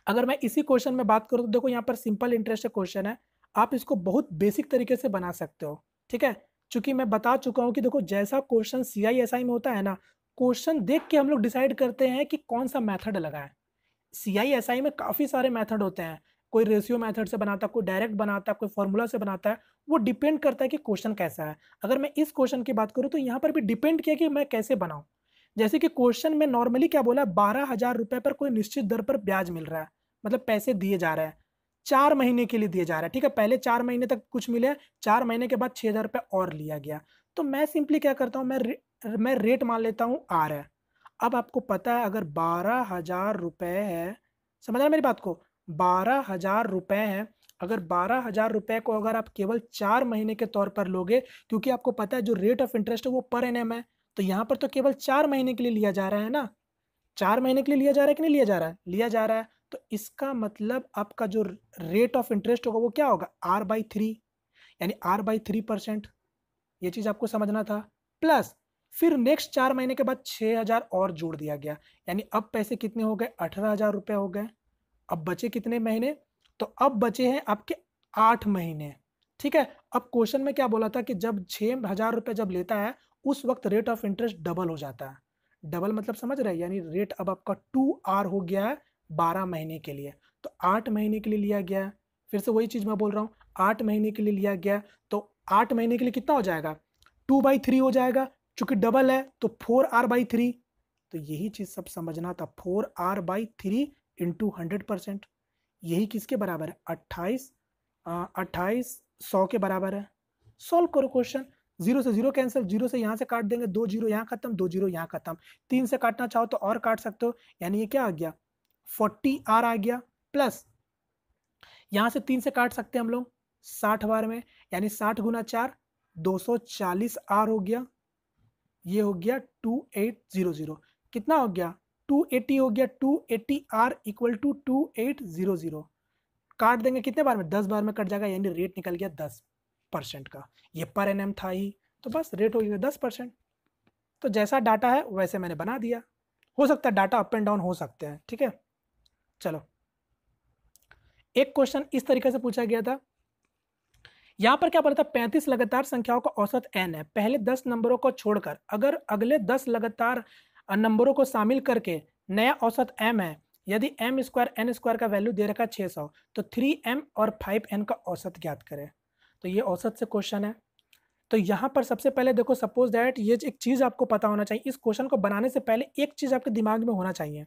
अगर मैं इसी क्वेश्चन में बात करूँ तो देखो यहाँ पर सिंपल इंटरेस्ट क्वेश्चन है आप इसको बहुत बेसिक तरीके से बना सकते हो ठीक है चूंकि मैं बता चुका हूँ कि देखो जैसा question C I S I में होता है ना क्वेश्चन देख के हम लोग डिसाइड करते हैं कि कौन सा मैथड लगाए सी आई एस आई में काफ़ी सारे मैथड होते हैं कोई रेशियो मेथड से बनाता है कोई डायरेक्ट बनाता है कोई फॉर्मूला से बनाता है वो डिपेंड करता है कि क्वेश्चन कैसा है अगर मैं इस क्वेश्चन की बात करूँ तो यहाँ पर भी डिपेंड किया कि मैं कैसे बनाऊँ जैसे कि क्वेश्चन में नॉर्मली क्या बोला है बारह हज़ार रुपये पर कोई निश्चित दर पर ब्याज मिल रहा है मतलब पैसे दिए जा रहे हैं चार महीने के लिए दिया जा रहा है ठीक है पहले चार महीने तक कुछ मिले चार महीने के बाद छः हज़ार रुपये और लिया गया तो मैं सिंपली क्या करता हूँ मैं रे, मैं रेट मान लेता हूँ आर है अब आपको पता है अगर बारह हज़ार रुपये है समझ रहे मेरी बात को बारह हज़ार रुपये है अगर बारह हज़ार रुपये को अगर आप केवल चार महीने के तौर पर लोगे क्योंकि आपको पता है जो रेट ऑफ इंटरेस्ट है वो पर एन है तो यहाँ पर तो केवल चार महीने के लिए लिया जा रहा है ना चार महीने के लिए लिया जा रहा है कि नहीं लिया जा रहा है लिया जा रहा है तो इसका मतलब आपका जो रेट ऑफ इंटरेस्ट होगा वो क्या होगा आर बाई थ्री यानी आर बाई थ्री परसेंट ये चीज़ आपको समझना था प्लस फिर नेक्स्ट चार महीने के बाद छः हज़ार और जोड़ दिया गया यानी अब पैसे कितने हो गए अठारह हज़ार रुपये हो गए अब बचे कितने महीने तो अब बचे हैं आपके आठ महीने ठीक है अब क्वेश्चन में क्या बोला था कि जब छः हज़ार रुपये जब लेता है उस वक्त रेट ऑफ इंटरेस्ट डबल हो जाता है डबल मतलब समझ रहे हैं यानी रेट अब आपका टू आर हो गया है बारह महीने के लिए तो आठ महीने के लिए लिया गया फिर से वही चीज़ मैं बोल रहा हूँ आठ महीने के लिए लिया गया तो आठ महीने के लिए कितना हो जाएगा टू बाई थ्री हो जाएगा चूंकि डबल है तो फोर आर बाई थ्री तो यही चीज़ सब समझना था four R by three into hundred percent यही किसके बराबर है अट्ठाईस अट्ठाईस सौ के बराबर है सॉल्व करो क्वेश्चन जीरो से जीरो कैंसिल जीरो से यहाँ से काट देंगे दो जीरो यहाँ खत्म दो जीरो यहाँ खत्म तीन से काटना चाहो तो और काट सकते हो यानी ये क्या आ गया फोर्टी आर आ गया प्लस यहाँ से तीन से काट सकते हैं हम लोग साठ बार में यानी साठ गुना चार दो सौ चालीस आर हो गया ये हो गया टू एट ज़ीरो ज़ीरो कितना हो गया टू एटी हो गया two eighty R equal to two eight zero zero काट देंगे कितने बार में दस बार में कट जाएगा यानी रेट निकल गया दस परसेंट का ये पर एन था ही तो बस रेट हो गया दस परसेंट तो जैसा डाटा है वैसे मैंने बना दिया हो सकता है डाटा अप एंड डाउन हो सकते हैं ठीक है चलो एक क्वेश्चन इस तरीके से पूछा गया था यहाँ पर क्या पड़ता है पैंतीस लगातार संख्याओं का औसत एन है पहले दस नंबरों को छोड़कर अगर अगले दस लगातार नंबरों को शामिल करके नया औसत एम है यदि एम स्क्वायर एन स्क्वायर का वैल्यू दे रखा छः सौ तो थ्री एम और फाइव एन का औसत ज्ञात करें तो ये औसत से क्वेश्चन है तो यहाँ पर सबसे पहले देखो सपोज दैट ये एक चीज़ आपको पता होना चाहिए इस क्वेश्चन को बनाने से पहले एक चीज़ आपके दिमाग में होना चाहिए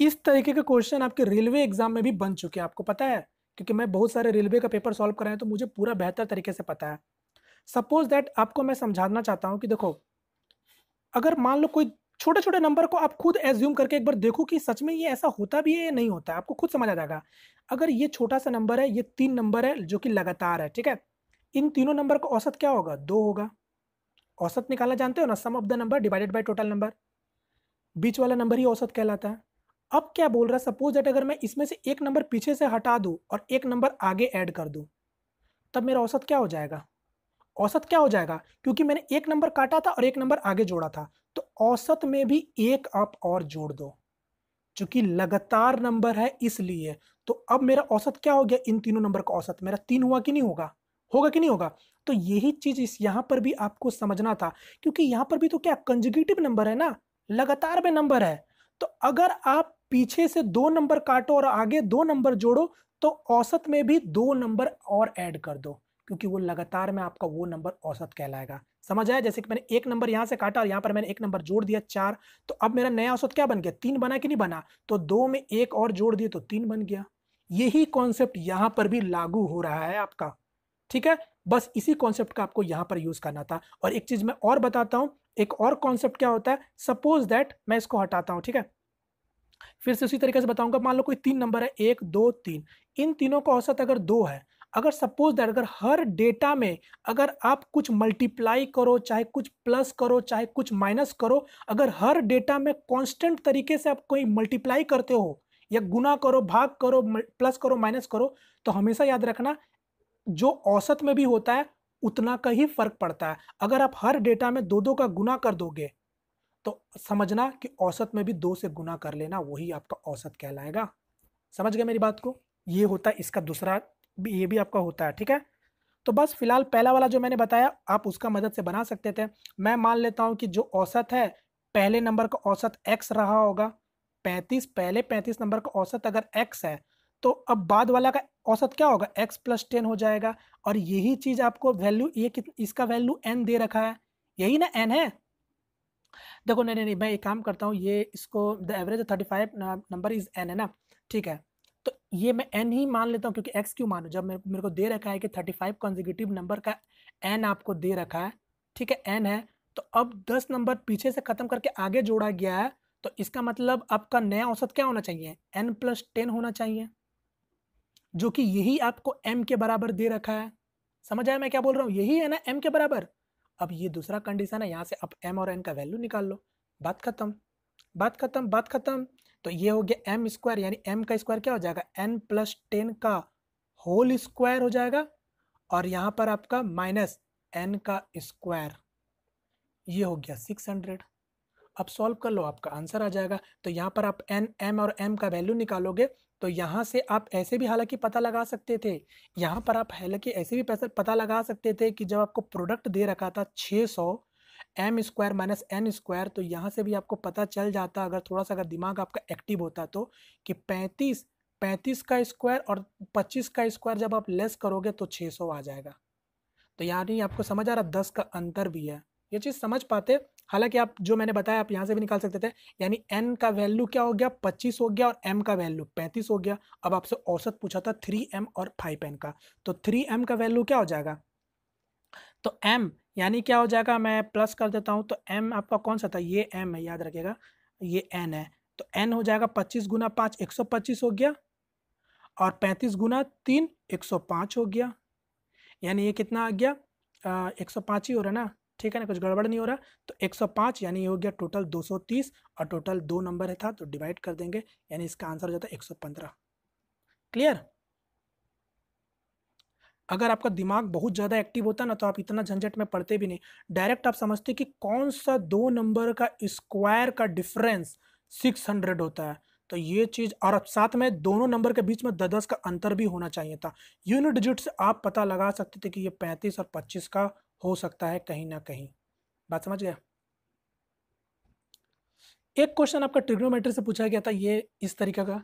इस तरीके के क्वेश्चन आपके रेलवे एग्जाम में भी बन चुके हैं आपको पता है क्योंकि मैं बहुत सारे रेलवे का पेपर सॉल्व कराया तो मुझे पूरा बेहतर तरीके से पता है सपोज दैट आपको मैं समझाना चाहता हूँ कि देखो अगर मान लो कोई छोटे छोटे नंबर को आप खुद एज्यूम करके एक बार देखो कि सच में ये ऐसा होता भी है या नहीं होता है आपको खुद समझ आ जाएगा अगर ये छोटा सा नंबर है ये तीन नंबर है जो कि लगातार है ठीक है इन तीनों नंबर का औसत क्या होगा दो होगा औसत निकालना जानते हो ना sum of the number divided by total number बीच वाला नंबर ही औसत कहलाता है अब क्या बोल रहा है सपोज दैट अगर मैं इसमें से एक नंबर पीछे से हटा दूँ और एक नंबर आगे ऐड कर दूँ तब मेरा औसत क्या हो जाएगा औसत क्या हो जाएगा क्योंकि मैंने एक नंबर काटा था और एक नंबर आगे जोड़ा था तो औसत में भी एक आप और जोड़ दो चूंकि लगातार नंबर है इसलिए तो अब मेरा औसत क्या हो गया इन तीनों नंबर का औसत मेरा तीन हुआ कि नहीं होगा होगा कि नहीं होगा तो यही चीज इस यहां पर भी आपको समझना था क्योंकि यहां पर भी तो क्या कंजुगेटिव नंबर है ना लगातार में नंबर है तो अगर आप पीछे से दो नंबर काटो और आगे दो नंबर जोड़ो तो औसत में भी दो नंबर और ऐड कर दो क्योंकि वो लगातार में आपका वो नंबर औसत कहलाएगा समझ आया जैसे कि मैंने एक नंबर यहाँ से काटा और यहाँ पर मैंने एक नंबर जोड़ दिया चार तो अब मेरा नया औसत क्या बन गया तीन बना कि नहीं बना तो दो में एक और जोड़ दिए तो तीन बन गया यही कॉन्सेप्ट यहाँ पर भी लागू हो रहा है आपका ठीक है बस इसी कॉन्सेप्ट का आपको यहाँ पर यूज़ करना था और एक चीज़ मैं और बताता हूँ एक और कॉन्सेप्ट क्या होता है सपोज दैट मैं इसको हटाता हूँ ठीक है फिर से उसी तरीके से बताऊंगा मान लो कोई तीन नंबर है एक दो तीन इन तीनों का औसत अगर दो है अगर सपोज दैट अगर हर डेटा में अगर आप कुछ मल्टीप्लाई करो चाहे कुछ प्लस करो चाहे कुछ माइनस करो अगर हर डेटा में कांस्टेंट तरीके से आप कोई मल्टीप्लाई करते हो या गुना करो भाग करो प्लस करो माइनस करो तो हमेशा याद रखना जो औसत में भी होता है उतना का ही फर्क पड़ता है अगर आप हर डेटा में दो दो का गुना कर दोगे तो समझना कि औसत में भी दो से गुना कर लेना वही आपका औसत कहलाएगा समझ गए मेरी बात को ये होता है इसका दूसरा भी ये भी आपका होता है ठीक है तो बस फिलहाल पहला वाला जो मैंने बताया आप उसका मदद से बना सकते थे मैं मान लेता हूँ कि जो औसत है पहले नंबर का औसत एक्स रहा होगा पैंतीस पहले पैंतीस नंबर का औसत अगर एक्स है तो अब बाद वाला का औसत क्या होगा एक्स प्लस टेन हो जाएगा और यही चीज़ आपको वैल्यू ये इसका वैल्यू एन दे रखा है यही ना एन है देखो नहीं नहीं नहीं मैं एक काम करता हूँ ये इसको the average thirty five number is N है ना ठीक है तो ये मैं एन ही मान लेता हूँ क्योंकि एक्स क्यों मानू जब मेरे, मेरे को दे रखा है कि थर्टी फाइव कॉन्जिक्यूटिव नंबर का एन आपको दे रखा है ठीक है एन है तो अब दस नंबर पीछे से ख़त्म करके आगे जोड़ा गया है तो इसका मतलब आपका नया औसत क्या होना चाहिए एन प्लस टेन होना चाहिए जो कि यही आपको एम के बराबर दे रखा है समझ आया मैं क्या बोल रहा हूँ यही है ना एम के बराबर अब ये दूसरा कंडीशन है यहाँ से आप एम और एन का वैल्यू निकाल लो बात खत्म बात खत्म बात खत्म तो ये हो गया एम स्क्वायर यानी एम का स्क्वायर क्या हो जाएगा एन प्लस टेन का होल स्क्वायर हो जाएगा और यहाँ पर आपका माइनस एन का स्क्वायर ये हो गया सिक्स हंड्रेड अब सॉल्व कर लो आपका आंसर आ जाएगा तो यहाँ पर आप एन एम और एम का वैल्यू निकालोगे तो यहाँ से आप ऐसे भी हालांकि पता लगा सकते थे यहाँ पर आप हालांकि ऐसे भी पैसा पता लगा सकते थे कि जब आपको प्रोडक्ट दे रखा था छः सौ M square minus N square तो यहाँ से भी आपको पता चल जाता अगर थोड़ा सा अगर दिमाग आपका एक्टिव होता तो कि पैंतीस पैंतीस का स्क्वायर और पच्चीस का स्क्वायर जब आप लेस करोगे तो छः सौ आ जाएगा तो यानी आपको समझ आ रहा दस का अंतर भी है ये चीज़ समझ पाते हालांकि आप जो मैंने बताया आप यहाँ से भी निकाल सकते थे यानी एन का वैल्यू क्या हो गया पच्चीस हो गया और एम का वैल्यू पैंतीस हो गया अब आपसे औसत पूछा था थ्री एम और फाइव एन का तो थ्री एम का वैल्यू क्या हो जाएगा तो एम यानी क्या हो जाएगा मैं प्लस कर देता हूँ तो एम आपका कौन सा था ये एम है याद रखेगा ये एन है तो एन हो जाएगा पच्चीस गुना पाँच एक सौ पच्चीस हो गया और पैंतीस गुना तीन एक सौ पाँच हो गया यानी ये कितना आ गया एक सौ पाँच ही हो रहा है ना ठीक है ना कुछ गड़बड़ नहीं हो रहा तो 105 यानी हो गया टोटल 230 और टोटल दो नंबर था तो डिवाइड कर देंगे यानी इसका आंसर हो जाता है 115 क्लियर अगर आपका दिमाग बहुत ज़्यादा एक्टिव होता ना तो आप इतना झंझट में पढ़ते भी नहीं डायरेक्ट आप समझते कि कौन सा दो नंबर का स्क्वायर का डिफरेंस सिक्स होता है तो ये चीज़ और साथ में दोनों नंबर के बीच में दस दस का अंतर भी होना चाहिए था यूनिट डिजिट से आप पता लगा सकते थे कि ये पैंतीस और पच्चीस का हो सकता है कहीं ना कहीं बात समझ गया एक क्वेश्चन आपका ट्रिग्नोमेट्री से पूछा गया था ये इस तरीके का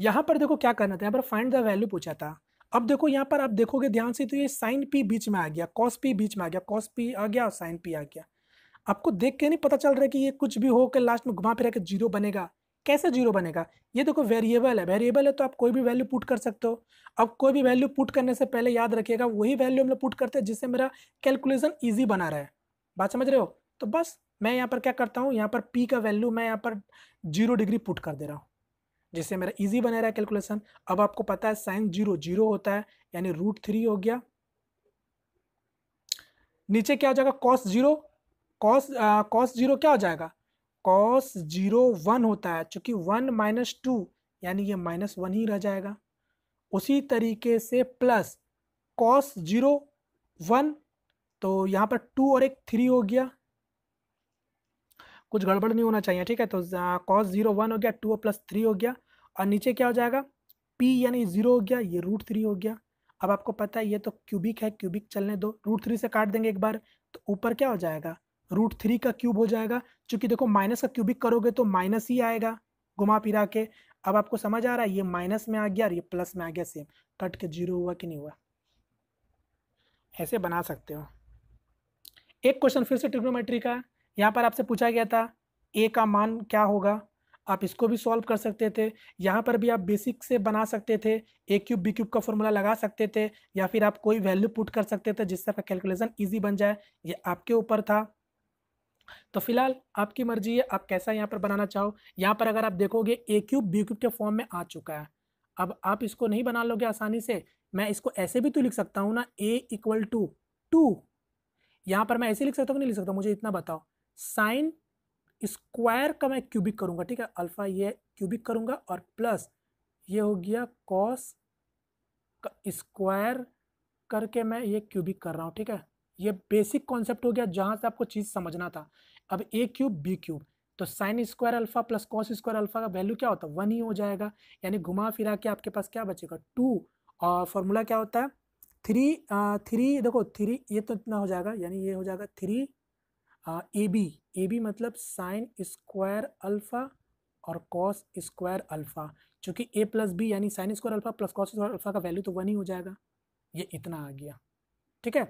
यहाँ पर देखो क्या करना था यहाँ पर फाइंड द वैल्यू पूछा था अब देखो यहाँ पर आप देखोगे ध्यान से तो ये साइन पी बीच में आ गया कॉस पी बीच में आ गया कॉस पी आ गया और साइन पी आ गया आपको देख के नहीं पता चल रहा है कि ये कुछ भी हो के लास्ट में घुमा फिरा के जीरो बनेगा कैसे जीरो बनेगा ये देखो वेरिएबल है वेरिएबल है तो आप कोई भी वैल्यू पुट कर सकते हो अब कोई भी वैल्यू पुट करने से पहले याद रखिएगा वही वैल्यू हम लोग पुट करते हैं जिससे मेरा कैलकुलेशन ईजी बना रहा है बात समझ रहे हो तो बस मैं यहाँ पर क्या करता हूँ यहाँ पर पी का वैल्यू मैं यहाँ पर जीरो डिग्री पुट कर दे रहा हूँ जिससे मेरा ईजी बना रहा है कैलकुलेशन अब आपको पता है साइन जीरो जीरो होता है यानी रूट थ्री हो गया नीचे क्या हो जाएगा cos zero cos cos zero क्या हो जाएगा कॉस जीरो वन होता है चूँकि वन माइनस टू यानी ये माइनस वन ही रह जाएगा उसी तरीके से प्लस कॉस जीरो वन तो यहाँ पर टू और एक थ्री हो गया कुछ गड़बड़ नहीं होना चाहिए ठीक है तो कॉस जीरो वन हो गया टू और प्लस थ्री हो गया और नीचे क्या हो जाएगा पी यानी ज़ीरो हो गया ये रूट थ्री हो गया अब आपको पता है ये तो क्यूबिक है क्यूबिक चलने दो रूट थ्री से काट देंगे एक बार तो ऊपर क्या हो जाएगा रूट थ्री का क्यूब हो जाएगा चूंकि देखो माइनस का क्यूबिक करोगे तो माइनस ही आएगा घुमा फिरा के अब आपको समझ आ रहा है ये माइनस में आ गया और ये प्लस में आ गया सेम कट के जीरो हुआ कि नहीं हुआ ऐसे बना सकते हो एक क्वेश्चन फिर से ट्रिग्नोमेट्री का यहाँ पर आपसे पूछा गया था ए का मान क्या होगा आप इसको भी सॉल्व कर सकते थे यहाँ पर भी आप बेसिक से बना सकते थे ए क्यूब बी क्यूब का फॉर्मूला लगा सकते थे या फिर आप कोई वैल्यू पुट कर सकते थे जिससे आपका कैलकुलेशन ईजी बन जाए ये आपके ऊपर था तो फिलहाल आपकी मर्जी है आप कैसा यहाँ पर बनाना चाहो यहाँ पर अगर आप देखोगे ए क्यूब बी क्यूब के फॉर्म में आ चुका है अब आप इसको नहीं बना लोगे आसानी से मैं इसको ऐसे भी तो लिख सकता हूँ ना ए इक्वल टू टू यहाँ पर मैं ऐसे लिख सकता हूँ नहीं लिख सकता मुझे इतना बताओ साइन स्क्वायर का मैं क्यूबिक करूँगा ठीक है अल्फ़ा ये क्यूबिक करूँगा और प्लस ये हो गया कॉस स्क्वायर करके मैं ये क्यूबिक कर रहा हूँ ठीक है ये बेसिक कॉन्सेप्ट हो गया जहाँ से आपको चीज़ समझना था अब ए क्यूब बी क्यूब तो sine square alpha plus cos square alpha का वैल्यू क्या होता है वन ही हो जाएगा यानी घुमा फिरा के आपके पास क्या बचेगा टू और फॉर्मूला क्या होता है थ्री थ्री देखो थ्री ये तो इतना हो जाएगा यानी ये हो जाएगा three A B A B मतलब साइन स्क्वायर अल्फ़ा और कॉस स्क्वायर अल्फ़ा चूँकि ए प्लस बी यानी sine square alpha plus cos square alpha का वैल्यू तो वन ही हो जाएगा ये इतना आ गया ठीक है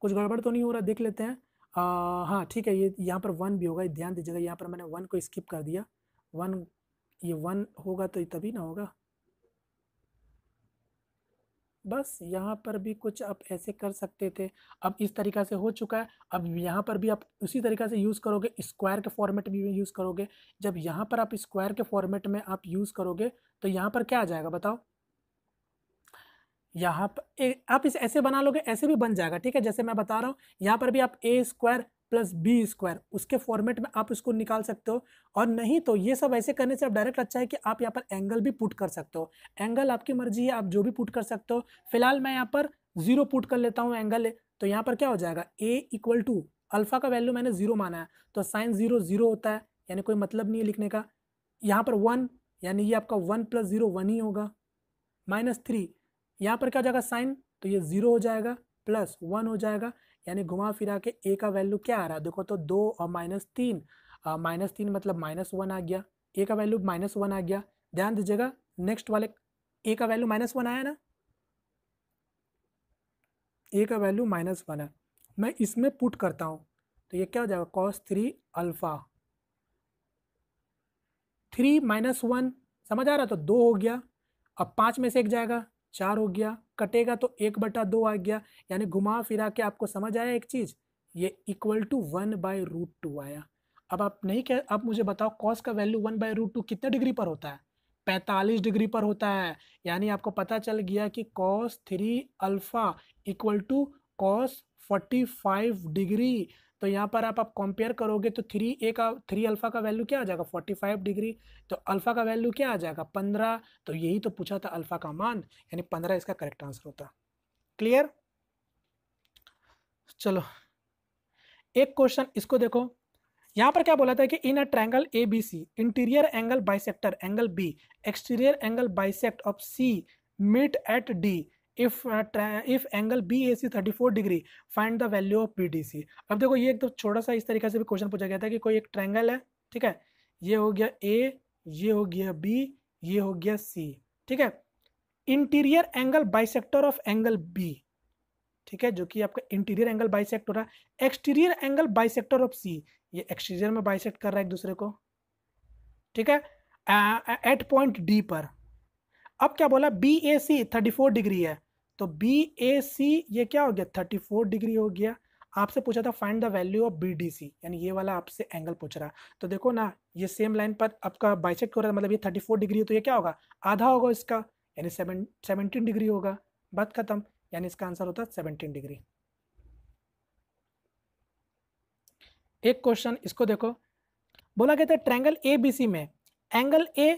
कुछ गड़बड़ तो नहीं हो रहा देख लेते हैं आ, हाँ ठीक है ये यहाँ पर वन भी होगा ध्यान दीजिएगा यहाँ पर मैंने वन को स्किप कर दिया वन ये वन होगा तो तभी ना होगा बस यहाँ पर भी कुछ आप ऐसे कर सकते थे अब इस तरीका से हो चुका है अब यहाँ पर भी आप उसी तरीका से यूज़ करोगे स्क्वायर के फॉर्मेट में यूज़ करोगे जब यहाँ पर आप स्क्वायर के फॉर्मेट में आप यूज़ करोगे तो यहाँ पर क्या आ जाएगा बताओ यहाँ पर आप इसे ऐसे बना लोगे ऐसे भी बन जाएगा ठीक है जैसे मैं बता रहा हूँ यहाँ पर भी आप A square plus B square उसके फॉर्मेट में आप इसको निकाल सकते हो और नहीं तो ये सब ऐसे करने से आप डायरेक्ट अच्छा है कि आप यहाँ पर एंगल भी पुट कर सकते हो एंगल आपकी मर्जी है आप जो भी पुट कर सकते हो फिलहाल मैं यहाँ पर जीरो पुट कर लेता हूँ एंगल तो यहाँ पर क्या हो जाएगा ए इक्वल टू अल्फ़ा का वैल्यू मैंने जीरो माना है तो साइन जीरो जीरो होता है यानी कोई मतलब नहीं है लिखने का यहाँ पर वन यानी ये आपका वन प्लस जीरो वन ही होगा माइनस थ्री यहाँ पर क्या हो जाएगा साइन तो ये ज़ीरो हो जाएगा प्लस वन हो जाएगा यानी घुमा फिरा के ए का वैल्यू क्या आ रहा है देखो तो दो और माइनस तीन माइनस तीन मतलब माइनस वन आ गया ए का वैल्यू माइनस वन आ गया ध्यान दीजिएगा नेक्स्ट वाले ए का वैल्यू माइनस वन आया ना ए का वैल्यू माइनस वन है मैं इसमें पुट करता हूँ तो ये क्या हो जाएगा cos three alpha three minus one समझ आ रहा तो दो हो गया अब पाँच में से एक जाएगा चार हो गया कटेगा तो एक बटा दो आ गया यानी घुमा फिरा के आपको समझ आया एक चीज़ ये equal to one by root two आया अब आप नहीं कह अब मुझे बताओ कॉस का value one by root two कितने डिग्री पर होता है पैंतालीस डिग्री पर होता है यानी आपको पता चल गया कि cos three alpha equal to cos forty five degree तो यहाँ पर आप आप कंपेयर करोगे तो थ्री ए का थ्री अल्फ़ा का वैल्यू क्या आ जाएगा फोर्टी फाइव डिग्री तो अल्फ़ा का वैल्यू क्या आ जाएगा पंद्रह तो यही तो पूछा था अल्फ़ा का मान यानी पंद्रह इसका करेक्ट आंसर होता क्लियर चलो एक क्वेश्चन इसको देखो यहाँ पर क्या बोला था कि in a triangle A B C interior angle bisector angle B exterior angle bisect of C meet at D if if angle B A C thirty four degree find the value of B D C अब देखो ये एक तो छोटा सा इस तरीके से भी क्वेश्चन पूछा गया था कि कोई एक ट्रैंगल है ठीक है ये हो गया ए ये हो गया बी ये हो गया सी ठीक है interior angle bisector of angle B ठीक है जो कि आपका इंटीरियर एंगल बाइसेक्टर हो रहा है exterior angle bisector of C ये एक्सटीरियर में बाइसेक्ट कर रहा है एक दूसरे को ठीक है एट पॉइंट डी पर अब क्या बोला B A C thirty four degree है तो बी ए सी ये क्या हो गया थर्टी फोर डिग्री हो गया आपसे पूछा था find the value of B D C यानी ये वाला आपसे एंगल पूछ रहा तो देखो ना ये सेम लाइन पर आपका बाइसेक हो रहा है मतलब ये थर्टी फोर डिग्री हो तो ये क्या होगा आधा होगा इसका यानी सेवन सेवनटीन डिग्री होगा बात खत्म यानी इसका आंसर होता है सेवनटीन डिग्री एक क्वेश्चन इसको देखो बोला गया था ट्रैंगल ए बी सी में एंगल ए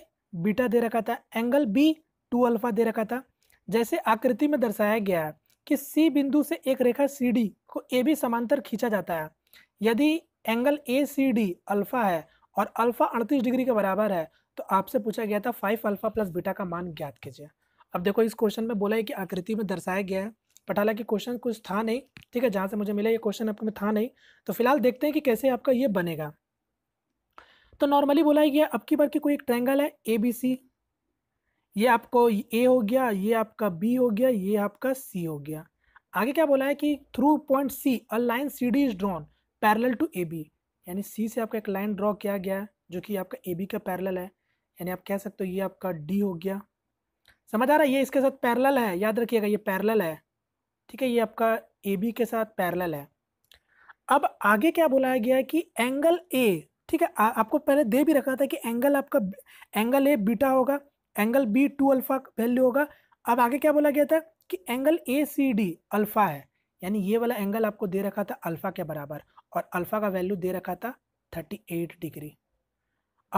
बीटा दे रखा था एंगल बी टू अल्फा दे रखा था जैसे आकृति में दर्शाया गया है कि सी बिंदु से एक रेखा सी डी को ए बी समांतर खींचा जाता है यदि angle A C D alpha है और अल्फ़ा अड़तीस डिग्री के बराबर है तो आपसे पूछा गया था फाइव अल्फ़ा प्लस बीटा का मान ज्ञात कीजिए अब देखो इस क्वेश्चन में बोला है कि आकृति में दर्शाया गया है पटाला हालांकि क्वेश्चन कुछ था नहीं ठीक है जहाँ से मुझे मिला ये क्वेश्चन आपको में था नहीं तो फिलहाल देखते हैं कि कैसे आपका ये बनेगा तो नॉर्मली बोला गया अब की बार की कोई एक ट्रैंगल है ए बी सी ये आपको ए हो गया ये आपका बी हो गया ये आपका सी हो गया आगे क्या बोला है कि through point C a line C D is drawn parallel to A B यानी सी से आपका एक लाइन ड्रॉ किया गया है जो कि आपका ए बी का पैरेलल है यानी आप कह सकते हो ये आपका डी हो गया समझ आ रहा है ये इसके साथ पैरेलल है याद रखिएगा ये पैरेलल है ठीक है ये आपका ए बी के साथ पैरेलल है अब आगे क्या बोला गया है कि एंगल ए ठीक है आ, आपको पहले दे भी रखा था कि एंगल आपका एंगल ए बीटा होगा angle B two alpha value होगा अब आगे क्या बोला गया था कि angle A C D alpha है यानी ये वाला एंगल आपको दे रखा था अल्फ़ा के बराबर और अल्फ़ा का वैल्यू दे रखा था थर्टी एट डिग्री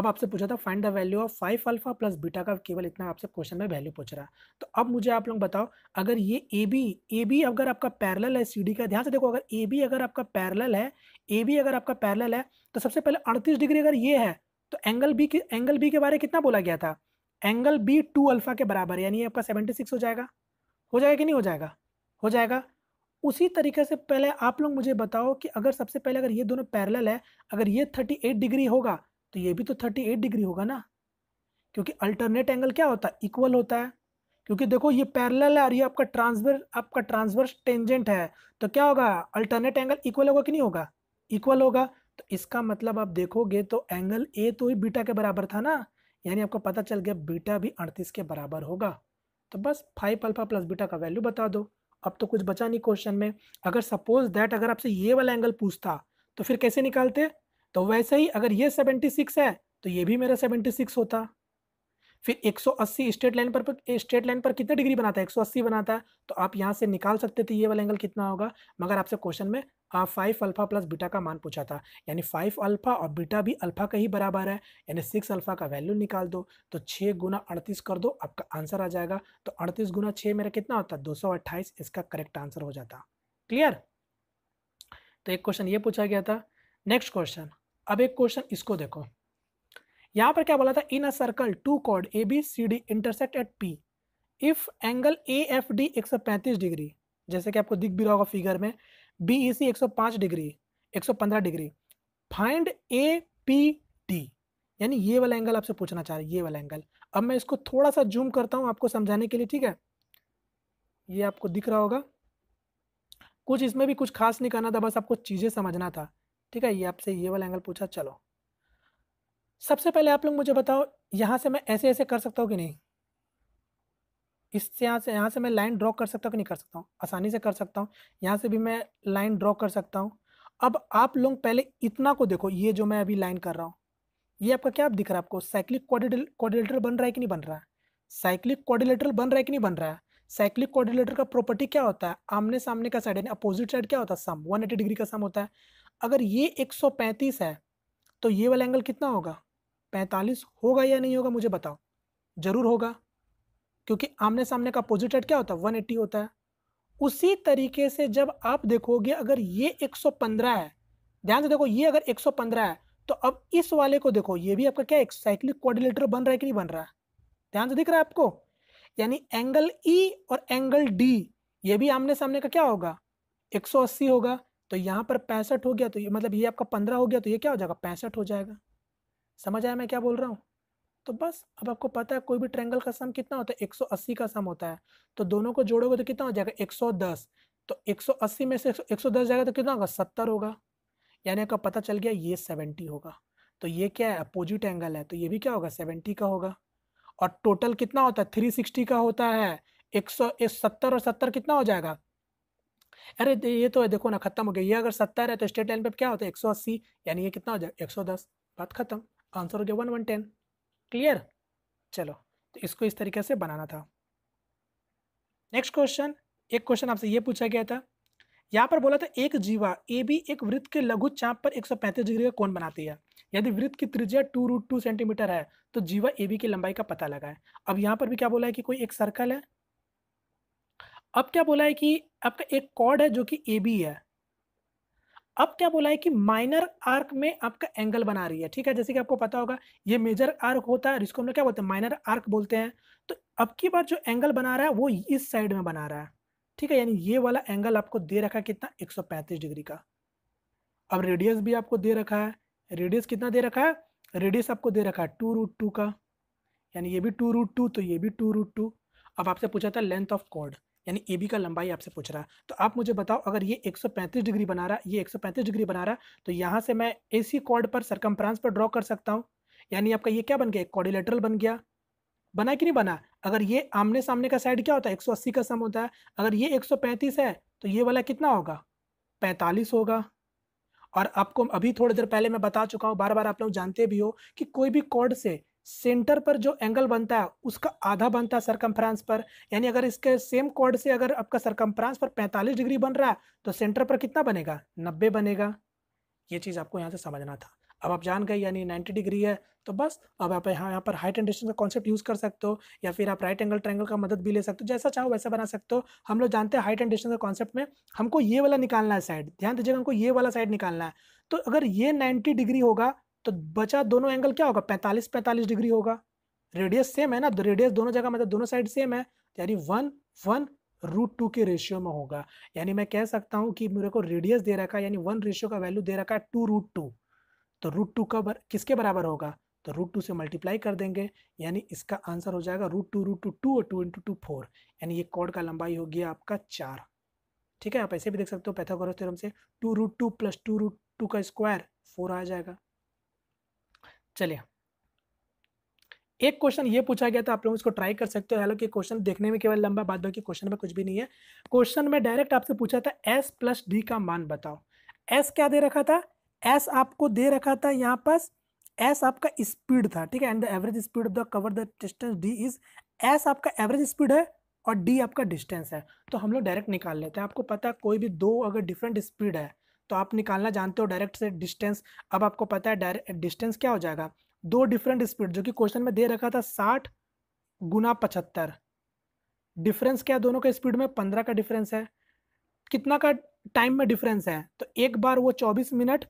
अब आपसे पूछा था find the value of five alpha plus beta का केवल इतना आपसे क्वेश्चन में वैल्यू पूछ रहा है तो अब मुझे आप लोग बताओ अगर ये ए बी ए बी अगर आपका पैरल है सी डी का ध्यान से देखो अगर ए बी अगर आपका पैरल है ए बी अगर आपका पैरल है तो सबसे पहले अड़तीस डिग्री अगर ये है तो एंगल बी के एंगल बी के बारे में कितना बोला गया था एंगल बी टू अल्फ़ा के बराबर यानी आपका सेवेंटी सिक्स हो जाएगा हो जाएगा कि नहीं हो जाएगा हो जाएगा उसी तरीके से पहले आप लोग मुझे बताओ कि अगर सबसे पहले अगर ये दोनों पैरेलल है अगर ये थर्टी एट डिग्री होगा तो ये भी तो थर्टी एट डिग्री होगा ना क्योंकि अल्टरनेट एंगल क्या होता है इक्वल होता है क्योंकि देखो ये पैरेलल है और ये आपका ट्रांसवर आपका ट्रांसवर्स टेंजेंट है तो क्या होगा अल्टरनेट एंगल इक्वल होगा कि नहीं होगा इक्वल होगा तो इसका मतलब आप देखोगे तो एंगल ए तो ही बीटा के बराबर था ना यानी आपको पता चल गया बीटा भी अड़तीस के बराबर होगा तो बस फाइव अल्फा प्लस बीटा का वैल्यू बता दो अब तो कुछ बचा नहीं क्वेश्चन में अगर सपोज दैट अगर आपसे ये वाला एंगल पूछता तो फिर कैसे निकालते तो वैसे ही अगर ये सेवेंटी सिक्स है तो ये भी मेरा सेवेंटी सिक्स होता फिर 180 स्ट्रेट लाइन पर स्ट्रेट लाइन पर कितने डिग्री बनाता है 180 बनाता है तो आप यहाँ से निकाल सकते थे ये वाला एंगल कितना होगा मगर आपसे क्वेश्चन में फाइव अल्फा प्लस बीटा का मान पूछा था यानी फाइव अल्फा और बीटा भी अल्फा का ही बराबर है यानी सिक्स अल्फा का वैल्यू निकाल दो तो छः गुना अड़तीस कर दो आपका आंसर आ जाएगा तो अड़तीस गुना छः मेरा कितना होता है दो सौ अट्ठाईस इसका करेक्ट आंसर हो जाता क्लियर तो एक क्वेश्चन ये पूछा गया था नेक्स्ट क्वेश्चन अब एक क्वेश्चन इसको देखो यहाँ पर क्या बोला था in a circle two chord A B C D intersect at P if angle A F D एक सौ पैंतीस डिग्री जैसे कि आपको दिख भी रहा होगा फिगर में बी ई सी एक सौ पाँच डिग्री एक सौ पंद्रह degree find A P D यानी ये वाला एंगल आपसे पूछना चाह रहे ये वाला एंगल अब मैं इसको थोड़ा सा जूम करता हूँ आपको समझाने के लिए ठीक है ये आपको दिख रहा होगा कुछ इसमें भी कुछ खास नहीं करना था बस आपको चीज़ें समझना था ठीक है ये आपसे ये वाला एंगल पूछा चलो सबसे पहले आप लोग मुझे बताओ यहाँ से मैं ऐसे ऐसे कर सकता हूँ कि नहीं इससे यहाँ से यहाँ से मैं लाइन ड्रॉ कर सकता हूँ कि नहीं कर सकता हूँ आसानी से कर सकता हूँ यहाँ से भी मैं लाइन ड्रॉ कर सकता हूँ अब आप लोग पहले इतना को देखो ये जो मैं अभी लाइन कर रहा हूँ ये आपका क्या दिख रहा है आपको साइक्लिक कोऑर्डिनेटर बन रहा है कि नहीं बन रहा है साइक्लिक कोऑर्डिनेटर बन रहा है कि नहीं बन रहा है साइक्लिक कोऑर्डिनेटर का प्रॉपर्टी क्या होता है आमने सामने का साइड यानी अपोजिट साइड क्या होता है सम 180 डिग्री का सम होता है अगर ये 135 है तो ये वाला एंगल कितना होगा पैंतालीस होगा या नहीं होगा मुझे बताओ ज़रूर होगा क्योंकि आमने सामने का अपोजिट रेट क्या होता है वन एट्टी होता है उसी तरीके से जब आप देखोगे अगर ये एक सौ पंद्रह है ध्यान से देखो ये अगर एक सौ पंद्रह है तो अब इस वाले को देखो ये भी आपका क्या एक साइक्लिक कोऑर्डिनेटर बन रहा है कि नहीं बन रहा है ध्यान से दिख रहा है आपको यानी एंगल ई e और एंगल डी ये भी आमने सामने का क्या होगा 180 होगा तो यहाँ पर पैंसठ हो गया तो ये मतलब ये आपका पंद्रह हो गया तो ये क्या हो जाएगा पैंसठ हो जाएगा समझ आया मैं क्या बोल रहा हूँ तो बस अब आपको पता है कोई भी ट्रैंगल का सम कितना होता है 180 का सम होता है तो दोनों को जोड़ोगे तो कितना हो जाएगा 110 तो 180 में से 110 जाएगा तो कितना होगा 70 होगा यानी आपका पता चल गया ये 70 होगा तो ये क्या है अपोजिट एंगल है तो ये भी क्या होगा 70 का होगा और टोटल कितना होता है सिक्सटी का होता है एक सौ सत्तर और सत्तर कितना हो जाएगा अरे तो ये तो है देखो ना खत्म हो गया ये अगर सत्तर है तो स्टेट लाइन पे क्या होता है एक सौ अस्सी यानी ये कितना हो जाएगा एक सौ दस बात खत्म आंसर हो गया वन वन टेन क्लियर चलो तो इसको इस तरीके से बनाना था नेक्स्ट क्वेश्चन एक क्वेश्चन आपसे ये पूछा गया था यहाँ पर बोला था एक जीवा ए बी एक वृत्त के लघु चाप पर एक डिग्री का कौन बनाती है यदि वृत्त की त्रिज्या टू रूट टू सेंटीमीटर है तो जीवा ए बी की लंबाई का पता लगाए अब यहाँ पर भी क्या बोला है कि कोई एक सर्कल है अब क्या बोला है कि आपका एक कॉर्ड है जो कि ए बी है अब क्या बोला है कि माइनर आर्क में आपका एंगल बना रही है ठीक है जैसे कि आपको पता होगा ये मेजर आर्क होता है जिसको हम लोग क्या बोलते हैं माइनर आर्क बोलते हैं तो अब की बार जो एंगल बना रहा है वो इस साइड में बना रहा है ठीक है यानी ये वाला एंगल आपको दे रखा है कितना एक डिग्री का अब रेडियस भी आपको दे रखा है रेडियस कितना दे रखा है रेडियस आपको दे रखा है टू रूट टू का यानी ये भी टू रूट टू तो ये भी टू रूट टू अब आपसे पूछा था लेंथ ऑफ कॉर्ड यानी ए बी का लंबाई आपसे पूछ रहा है तो आप मुझे बताओ अगर ये 135 डिग्री बना रहा है ये 135 डिग्री बना रहा है तो यहाँ से मैं ए सी कॉर्ड पर सरकमफ्रांस पर ड्रॉ कर सकता हूँ यानी आपका ये क्या बन गया कॉर्डिलेटरल बन गया बना कि नहीं बना अगर ये आमने सामने का साइड क्या होता है एक का सम होता है अगर ये एक है तो ये वाला कितना होगा पैंतालीस होगा और आपको अभी थोड़ी देर पहले मैं बता चुका हूँ बार बार आप लोग जानते भी हो कि कोई भी कॉर्ड से सेंटर पर जो एंगल बनता है उसका आधा बनता है सरकमफ्रांस पर यानी अगर इसके सेम कॉर्ड से अगर आपका सरकमफ्रांस पर 45 डिग्री बन रहा है तो सेंटर पर कितना बनेगा 90 बनेगा ये चीज़ आपको यहाँ से समझना था अब आप जान गए यानी 90 डिग्री है तो बस अब आप यहाँ यहाँ पर हाइट एंड डिस्टेंस का कॉन्सेप्ट यूज़ कर सकते हो या फिर आप राइट एंगल ट्रैंगल का मदद भी ले सकते हो जैसा चाहो वैसा बना सकते हो हम लोग जानते हैं हाइट एंड डिस्टेंस का कॉन्सेप्ट में हमको ये वाला निकालना है साइड ध्यान दीजिएगा हमको ये वाला साइड निकालना है तो अगर ये नाइन्टी डिग्री होगा तो बचा दोनों एंगल क्या होगा पैंतालीस पैंतालीस डिग्री होगा रेडियस सेम है ना रेडियस तो दोनों जगह मतलब दोनों साइड सेम है यानी वन वन रूट टू के रेशियो में होगा यानी मैं कह सकता हूँ कि मेरे को रेडियस दे रखा है यानी वन रेशियो का वैल्यू दे रखा है टू रूट टू तो रूट टू का बर, किसके बराबर होगा तो रूट टू से मल्टीप्लाई कर देंगे यानी इसका आंसर हो जाएगा root two root two two और टू इंटू टू फोर यानी ये कॉड का लंबाई हो गया आपका चार ठीक है आप ऐसे भी देख सकते हो पैथागोरस थ्योरम से two root two plus two root two का स्क्वायर फोर आ जाएगा चलिए एक क्वेश्चन ये पूछा गया था आप लोग इसको ट्राई कर सकते हो हेलो कि क्वेश्चन देखने में केवल लंबा बात बाकी क्वेश्चन में कुछ भी नहीं है क्वेश्चन में डायरेक्ट आपसे पूछा था एस प्लस डी का मान बताओ एस क्या दे रखा था एस आपको दे रखा था यहाँ पास एस आपका स्पीड था ठीक है and the average speed of the cover the distance D is S आपका एवरेज स्पीड है और डी आपका डिस्टेंस है तो हम लोग डायरेक्ट निकाल लेते हैं आपको पता है कोई भी दो अगर डिफरेंट स्पीड है तो आप निकालना जानते हो डायरेक्ट से डिस्टेंस अब आपको पता है डिस्टेंस क्या हो जाएगा दो डिफरेंट स्पीड जो कि क्वेश्चन में दे रखा था साठ गुना पचहत्तर डिफरेंस क्या दोनों के स्पीड में पंद्रह का डिफरेंस है कितना का टाइम में डिफरेंस है तो एक बार वो चौबीस मिनट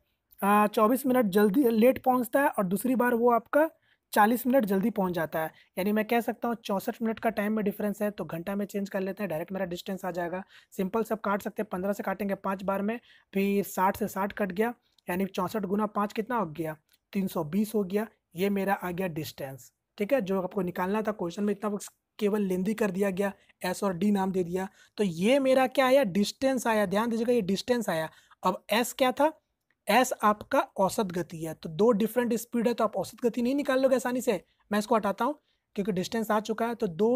चौबीस मिनट जल्दी लेट पहुंचता है और दूसरी बार वो आपका 40 मिनट जल्दी पहुंच जाता है यानी मैं कह सकता हूँ चौंसठ मिनट का टाइम में डिफरेंस है तो घंटा में चेंज कर लेते हैं डायरेक्ट मेरा डिस्टेंस आ जाएगा सिंपल से आप काट सकते हैं पंद्रह से काटेंगे पाँच बार में फिर साठ से साठ कट गया यानी चौंसठ गुना पाँच कितना हो गया तीन सौ बीस हो गया ये मेरा आ गया डिस्टेंस ठीक है जो आपको निकालना था क्वेश्चन में इतना केवल लेंदी कर दिया गया एस और डी नाम दे दिया तो ये मेरा क्या आया डिस्टेंस आया ध्यान दीजिएगा ये डिस्टेंस आया अब एस क्या था एस आपका औसत गति है तो दो डिफरेंट स्पीड है तो आप औसत गति नहीं निकाल लोगे आसानी से मैं इसको हटाता हूँ क्योंकि डिस्टेंस आ चुका है तो दो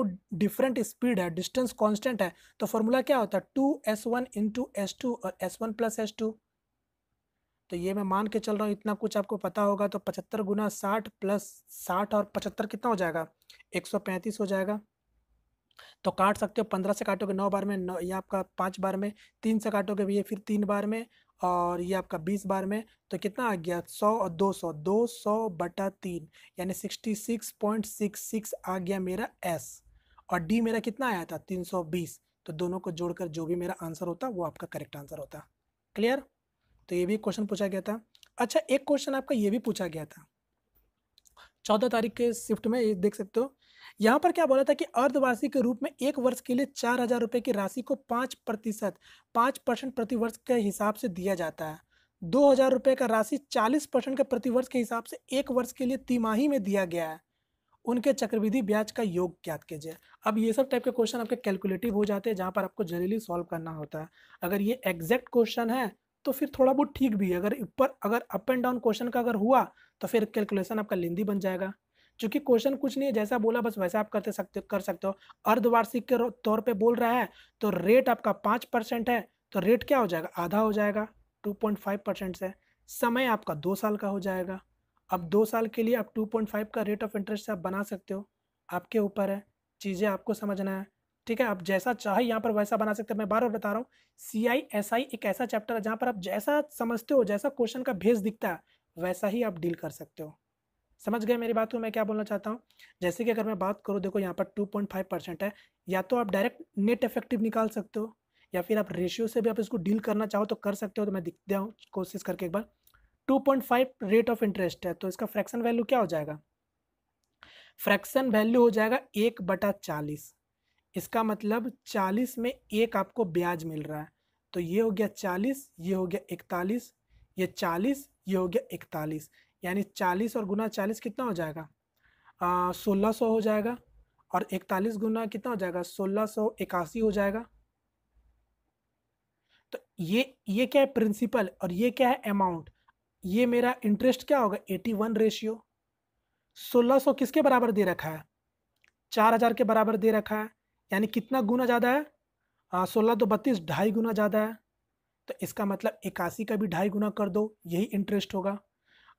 डिफरेंट स्पीड है डिस्टेंस कांस्टेंट है तो फॉर्मूला क्या होता है two S one into S two और S one plus S two तो ये मैं मान के चल रहा हूँ इतना कुछ आपको पता होगा तो पचहत्तर गुना साठ प्लस साठ और पचहत्तर कितना हो जाएगा एक सौ पैंतीस हो जाएगा तो काट सकते हो पंद्रह से काटोगे नौ बार में नौ या आपका पाँच बार में तीन से काटोगे भैया फिर तीन बार में और ये आपका बीस बार में तो कितना आ गया सौ और दो सौ दो सौ बटा तीन यानी sixty six point six six आ गया मेरा एस और डी मेरा कितना आया था तीन सौ बीस तो दोनों को जोड़कर जो भी मेरा आंसर होता वो आपका करेक्ट आंसर होता क्लियर तो ये भी क्वेश्चन पूछा गया था अच्छा एक क्वेश्चन आपका ये भी पूछा गया था चौदह तारीख के शिफ्ट में ये देख सकते हो यहाँ पर क्या बोला था कि अर्धवार्षिक के रूप में एक वर्ष के लिए चार हजार रुपये की राशि को पाँच प्रतिशत पाँच परसेंट प्रतिवर्ष के हिसाब से दिया जाता है दो हजार रुपये का राशि चालीस परसेंट के प्रतिवर्ष के हिसाब से एक वर्ष के लिए तिमाही में दिया गया है उनके चक्रविधि ब्याज का योग ज्ञात कीजिए अब ये सब टाइप के क्वेश्चन आपके कैलकुलेटिव हो जाते हैं जहाँ पर आपको जरूरी सॉल्व करना होता है अगर ये एग्जैक्ट क्वेश्चन है तो फिर थोड़ा बहुत ठीक भी है अगर ऊपर अगर अप एंड डाउन क्वेश्चन का अगर हुआ तो फिर कैलकुलेशन आपका लेंदी बन जाएगा चूंकि क्वेश्चन कुछ नहीं है जैसा बोला बस वैसा आप करते सकते कर सकते हो अर्धवार्षिक के तौर पर बोल रहा है तो रेट आपका पाँच परसेंट है तो रेट क्या हो जाएगा आधा हो जाएगा टू पॉइंट फाइव परसेंट से समय आपका दो साल का हो जाएगा अब दो साल के लिए आप टू पॉइंट फाइव का रेट ऑफ इंटरेस्ट आप बना सकते हो आपके ऊपर है चीज़ें आपको समझना है ठीक है आप जैसा चाहे यहाँ पर वैसा बना सकते हो मैं बार बार बता रहा हूँ सी आई एस आई एक ऐसा चैप्टर है जहाँ पर आप जैसा समझते हो जैसा क्वेश्चन का भेज दिखता है वैसा ही आप डील कर सकते हो समझ गए मेरी बात को तो मैं क्या बोलना चाहता हूँ जैसे कि अगर मैं बात करूँ देखो यहाँ पर टू पॉइंट फाइव परसेंट है या तो आप डायरेक्ट नेट इफेक्टिव निकाल सकते हो या फिर आप रेशियो से भी आप इसको डील करना चाहो तो कर सकते हो तो मैं दिख दिया कोशिश करके एक बार two point five rate of interest है तो इसका फ्रैक्शन वैल्यू क्या हो जाएगा फ्रैक्शन वैल्यू हो जाएगा एक बटा चालीस इसका मतलब चालीस में एक आपको ब्याज मिल रहा है तो ये हो गया चालीस ये हो गया इकतालीस ये चालीस ये हो गया इकतालीस यानी चालीस और गुना चालीस कितना हो जाएगा सोलह सौ हो जाएगा और इकतालीस गुना कितना हो जाएगा सोलह सौ इक्यासी हो जाएगा तो ये ये क्या है प्रिंसिपल और ये क्या है अमाउंट ये मेरा इंटरेस्ट क्या होगा एटी वन रेशियो सोलह सौ किसके बराबर दे रखा है चार हज़ार के बराबर दे रखा है यानी कितना गुना ज़्यादा है सोलह दो बत्तीस ढाई गुना ज़्यादा है तो इसका मतलब इक्यासी का भी ढाई गुना कर दो यही इंटरेस्ट होगा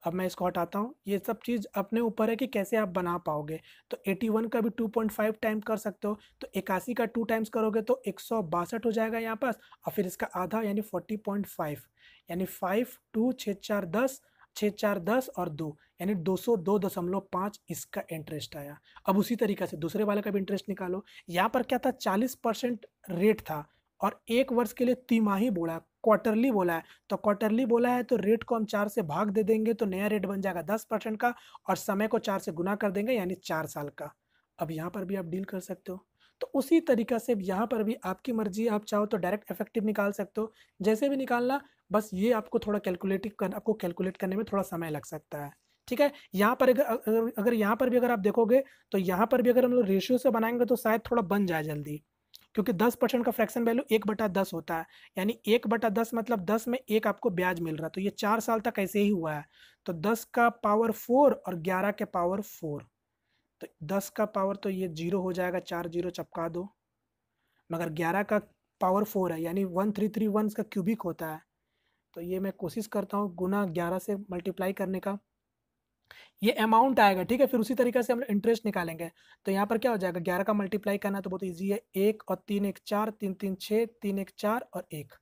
अब मैं इसको हटाता हूँ ये सब चीज़ अपने ऊपर है कि कैसे आप बना पाओगे तो 81 का भी 2.5 टाइम कर सकते हो तो इक्यासी का टू टाइम्स करोगे तो एक हो जाएगा यहाँ पास और फिर इसका आधा यानी 40.5 यानी फाइव टू छः चार दस छः चार दस और दो यानी दो सौ दो दशमलव पाँच इसका इंटरेस्ट आया अब उसी तरीके से दूसरे वाले का भी इंटरेस्ट निकालो यहाँ पर क्या था चालीस परसेंट रेट था और एक वर्ष के लिए तिमाही बोला क्वार्टरली बोला है तो क्वार्टरली बोला है तो रेट को हम चार से भाग दे देंगे तो नया रेट बन जाएगा दस परसेंट का और समय को चार से गुना कर देंगे यानी चार साल का अब यहाँ पर भी आप डील कर सकते हो तो उसी तरीका से यहाँ पर भी आपकी मर्जी आप चाहो तो डायरेक्ट इफेक्टिव निकाल सकते हो जैसे भी निकालना बस ये आपको थोड़ा कैलकुलेटिव कर आपको कैलकुलेट करने में थोड़ा समय लग सकता है ठीक है यहाँ पर अगर अगर, अगर यहाँ पर भी अगर आप देखोगे तो यहाँ पर भी अगर हम लोग रेशियो से बनाएंगे तो शायद थोड़ा बन जाए जल्दी क्योंकि दस परसेंट का फ्रैक्शन वैल्यू एक बटा दस होता है यानी एक बटा दस मतलब दस में एक आपको ब्याज मिल रहा है तो ये चार साल तक ऐसे ही हुआ है तो दस का पावर फोर और ग्यारह के पावर फोर तो दस का पावर तो ये जीरो हो जाएगा चार जीरो चपका दो मगर ग्यारह का पावर फोर है यानी वन थ्री थ्री वन का क्यूबिक होता है तो ये मैं कोशिश करता हूँ गुना ग्यारह से मल्टीप्लाई करने का ये अमाउंट आएगा ठीक है फिर उसी तरीके से हम लोग इंटरेस्ट निकालेंगे तो यहाँ पर क्या हो जाएगा ग्यारह का मल्टीप्लाई करना तो बहुत ईजी है एक और तीन एक चार तीन तीन छः तीन एक चार और एक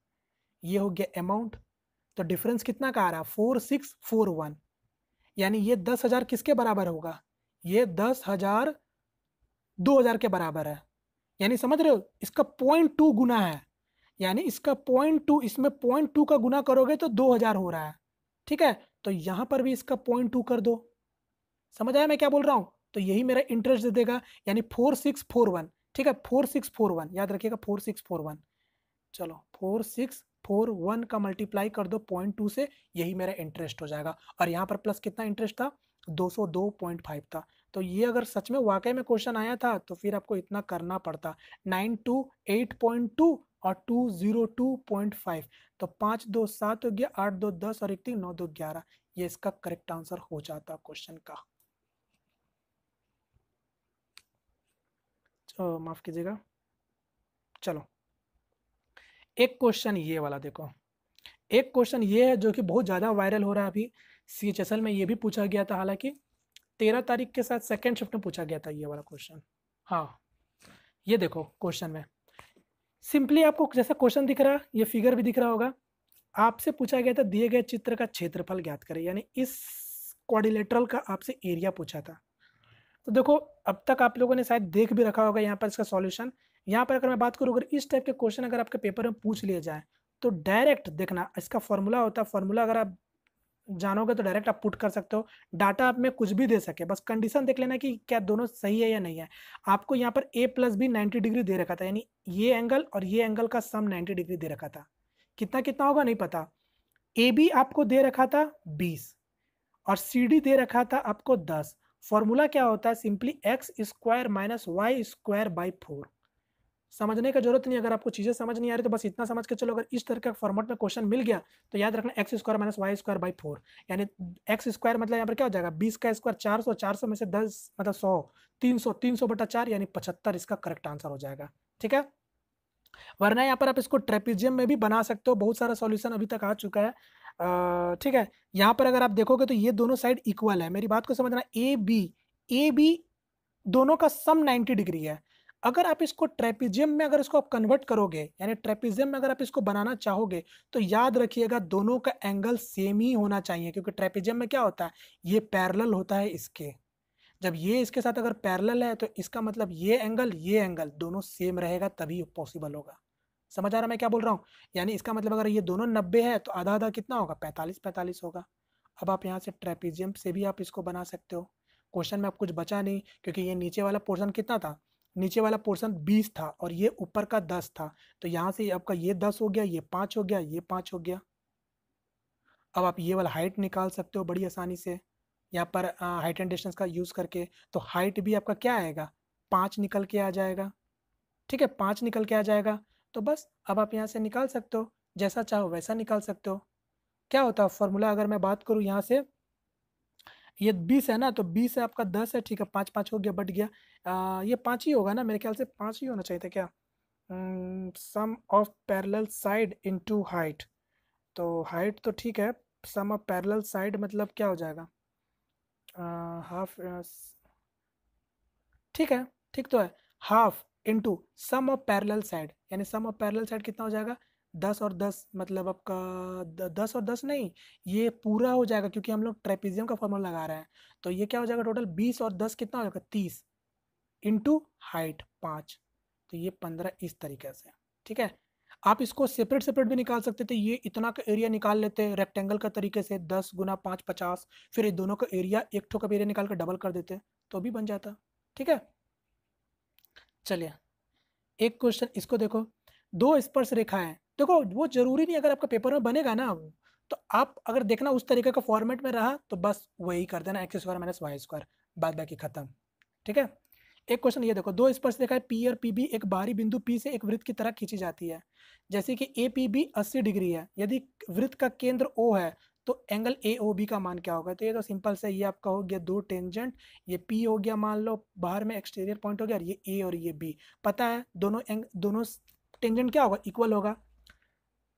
ये हो गया अमाउंट तो डिफरेंस कितना का आ रहा है फोर सिक्स फोर वन यानी ये दस हज़ार किसके बराबर होगा ये दस हज़ार दो हज़ार के बराबर है यानी समझ रहे हो इसका पॉइंट टू गुना है यानी इसका पॉइंट टू इसमें पॉइंट टू का गुना करोगे तो दो हज़ार हो रहा है ठीक है तो यहाँ पर भी इसका पॉइंट टू कर दो समझ आया मैं क्या बोल रहा हूँ तो यही मेरा इंटरेस्ट दे देगा यानी फोर सिक्स फोर वन ठीक है फोर सिक्स फोर वन याद रखिएगा फोर सिक्स फोर वन चलो फोर सिक्स फोर वन का मल्टीप्लाई कर दो पॉइंट टू से यही मेरा इंटरेस्ट हो जाएगा और यहाँ पर प्लस कितना इंटरेस्ट था दो सौ दो पॉइंट फाइव था तो ये अगर सच में वाकई में क्वेश्चन आया था तो फिर आपको इतना करना पड़ता nine two eight point two और two zero two point five तो पाँच दो सात हो गया आठ दो दस और एक तीन नौ दो ग्यारह ये इसका करेक्ट आंसर हो जाता क्वेश्चन का माफ़ कीजिएगा चलो एक क्वेश्चन ये वाला देखो एक क्वेश्चन ये है जो कि बहुत ज़्यादा वायरल हो रहा है अभी सी एच एस एल में ये भी पूछा गया था हालांकि तेरह तारीख के साथ सेकेंड शिफ्ट में पूछा गया था ये वाला क्वेश्चन हाँ ये देखो क्वेश्चन में सिंपली आपको जैसा क्वेश्चन दिख रहा है ये फिगर भी दिख रहा होगा आपसे पूछा गया था दिए गए चित्र का क्षेत्रफल ज्ञात करें यानी इस क्वारिलेटरल का आपसे एरिया पूछा था तो देखो अब तक आप लोगों ने शायद देख भी रखा होगा यहाँ पर इसका सॉल्यूशन यहाँ पर अगर मैं बात करूँ अगर इस टाइप के क्वेश्चन अगर आपके पेपर में पूछ लिए जाए तो डायरेक्ट देखना इसका फॉर्मूला होता है फॉर्मूला अगर आप जानोगे तो डायरेक्ट आप पुट कर सकते हो डाटा आप में कुछ भी दे सके बस कंडीशन देख लेना कि क्या दोनों सही है या नहीं है आपको यहाँ पर A plus B ninety degree दे रखा था यानी ये एंगल और ये एंगल का सम नाइन्टी डिग्री दे रखा था कितना कितना होगा नहीं पता ए बी आपको दे रखा था बीस और सी डी दे रखा था आपको दस फॉर्मूला क्या होता है simply X square minus Y square by four समझने का जरूरत नहीं अगर आपको चीज़ें समझ नहीं आ रही तो बस इतना समझ के चलो अगर इस तरह का फॉर्मेट में क्वेश्चन मिल गया तो याद रखना X square minus Y square by four यानी एक्स स्क्वायर मतलब यहाँ पर क्या हो जाएगा बीस का स्क्वायर चार सौ चार सौ में से दस मतलब सौ तीन सौ तीन सौ बटा चार यानी पचहत्तर इसका करेक्ट आंसर हो जाएगा ठीक है वरना यहाँ पर आप इसको ट्रेपिजियम में भी बना सकते हो बहुत सारा सॉल्यूशन अभी तक आ चुका है ठीक है यहाँ पर अगर आप देखोगे तो ये दोनों साइड इक्वल है मेरी बात को समझना ए बी ए बी दोनों का सम 90 डिग्री है अगर आप इसको ट्रेपिजियम में अगर इसको आप कन्वर्ट करोगे यानी ट्रेपिजियम में अगर आप इसको बनाना चाहोगे तो याद रखिएगा दोनों का एंगल सेम ही होना चाहिए क्योंकि ट्रेपिजियम में क्या होता है ये पैरल होता है इसके जब ये इसके साथ अगर पैरल है तो इसका मतलब ये एंगल ये एंगल दोनों सेम रहेगा तभी पॉसिबल होगा समझ आ रहा है मैं क्या बोल रहा हूँ यानी इसका मतलब अगर ये दोनों नब्बे है तो आधा आधा कितना होगा पैंतालीस पैंतालीस होगा अब आप यहाँ से ट्रेपिजियम से भी आप इसको बना सकते हो क्वेश्चन में आप कुछ बचा नहीं क्योंकि ये नीचे वाला पोर्शन कितना था नीचे वाला पोर्शन बीस था और ये ऊपर का दस था तो यहाँ से आपका ये दस हो गया ये पाँच हो गया ये पाँच हो गया अब आप ये वाला हाइट निकाल सकते हो बड़ी आसानी से यहाँ पर हाइट एंड डिस्टेंस का यूज़ करके तो हाइट भी आपका क्या आएगा पाँच निकल के आ जाएगा ठीक है पाँच निकल के आ जाएगा तो बस अब आप यहाँ से निकाल सकते हो जैसा चाहो वैसा निकाल सकते हो क्या होता है फॉर्मूला अगर मैं बात करूँ यहाँ से ये बीस है ना तो बीस है आपका दस है ठीक है पाँच पाँच हो गया बट गया आ, ये पाँच ही होगा ना मेरे ख्याल से पाँच ही होना चाहिए था क्या sum of parallel side into height तो हाइट तो ठीक है सम ऑफ पैरेलल साइड मतलब क्या हो जाएगा हाफ ठीक है ठीक तो है half into sum of parallel side यानी सम ऑफ पैरेलल साइड कितना हो जाएगा दस और दस मतलब आपका दस और दस नहीं ये पूरा हो जाएगा क्योंकि हम लोग ट्रेपिजियम का फॉर्मूला लगा रहे हैं तो ये क्या हो जाएगा टोटल बीस और दस कितना हो जाएगा तीस इंटू हाइट पाँच तो ये पंद्रह इस तरीके से ठीक है आप इसको सेपरेट सेपरेट भी निकाल सकते थे ये इतना का एरिया निकाल लेते रेक्टेंगल का तरीके से दस गुना पाँच पचास फिर ये दोनों का एरिया एक ठो का एरिया निकाल कर डबल कर देते तो भी बन जाता ठीक है चलिए एक क्वेश्चन इसको देखो दो स्पर्श रेखाएं देखो वो ज़रूरी नहीं अगर आपका पेपर में बनेगा ना तो आप अगर देखना उस तरीके का फॉर्मेट में रहा तो बस वही कर देना X square minus Y square बाद बाकी खत्म ठीक है एक क्वेश्चन ये देखो दो स्पर्श रेखा पी और पी बी एक बाहरी बिंदु पी से एक वृत्त की तरह खींची जाती है जैसे कि ए पी बी अस्सी डिग्री है यदि वृत्त का केंद्र ओ है तो एंगल ए ओ बी का मान क्या होगा तो ये तो सिंपल से ये आपका हो गया दो टेंजेंट ये पी हो गया मान लो बाहर में एक्सटीरियर पॉइंट हो गया और ये ए और ये बी पता है दोनों एंग दोनों टेंजेंट क्या होगा इक्वल होगा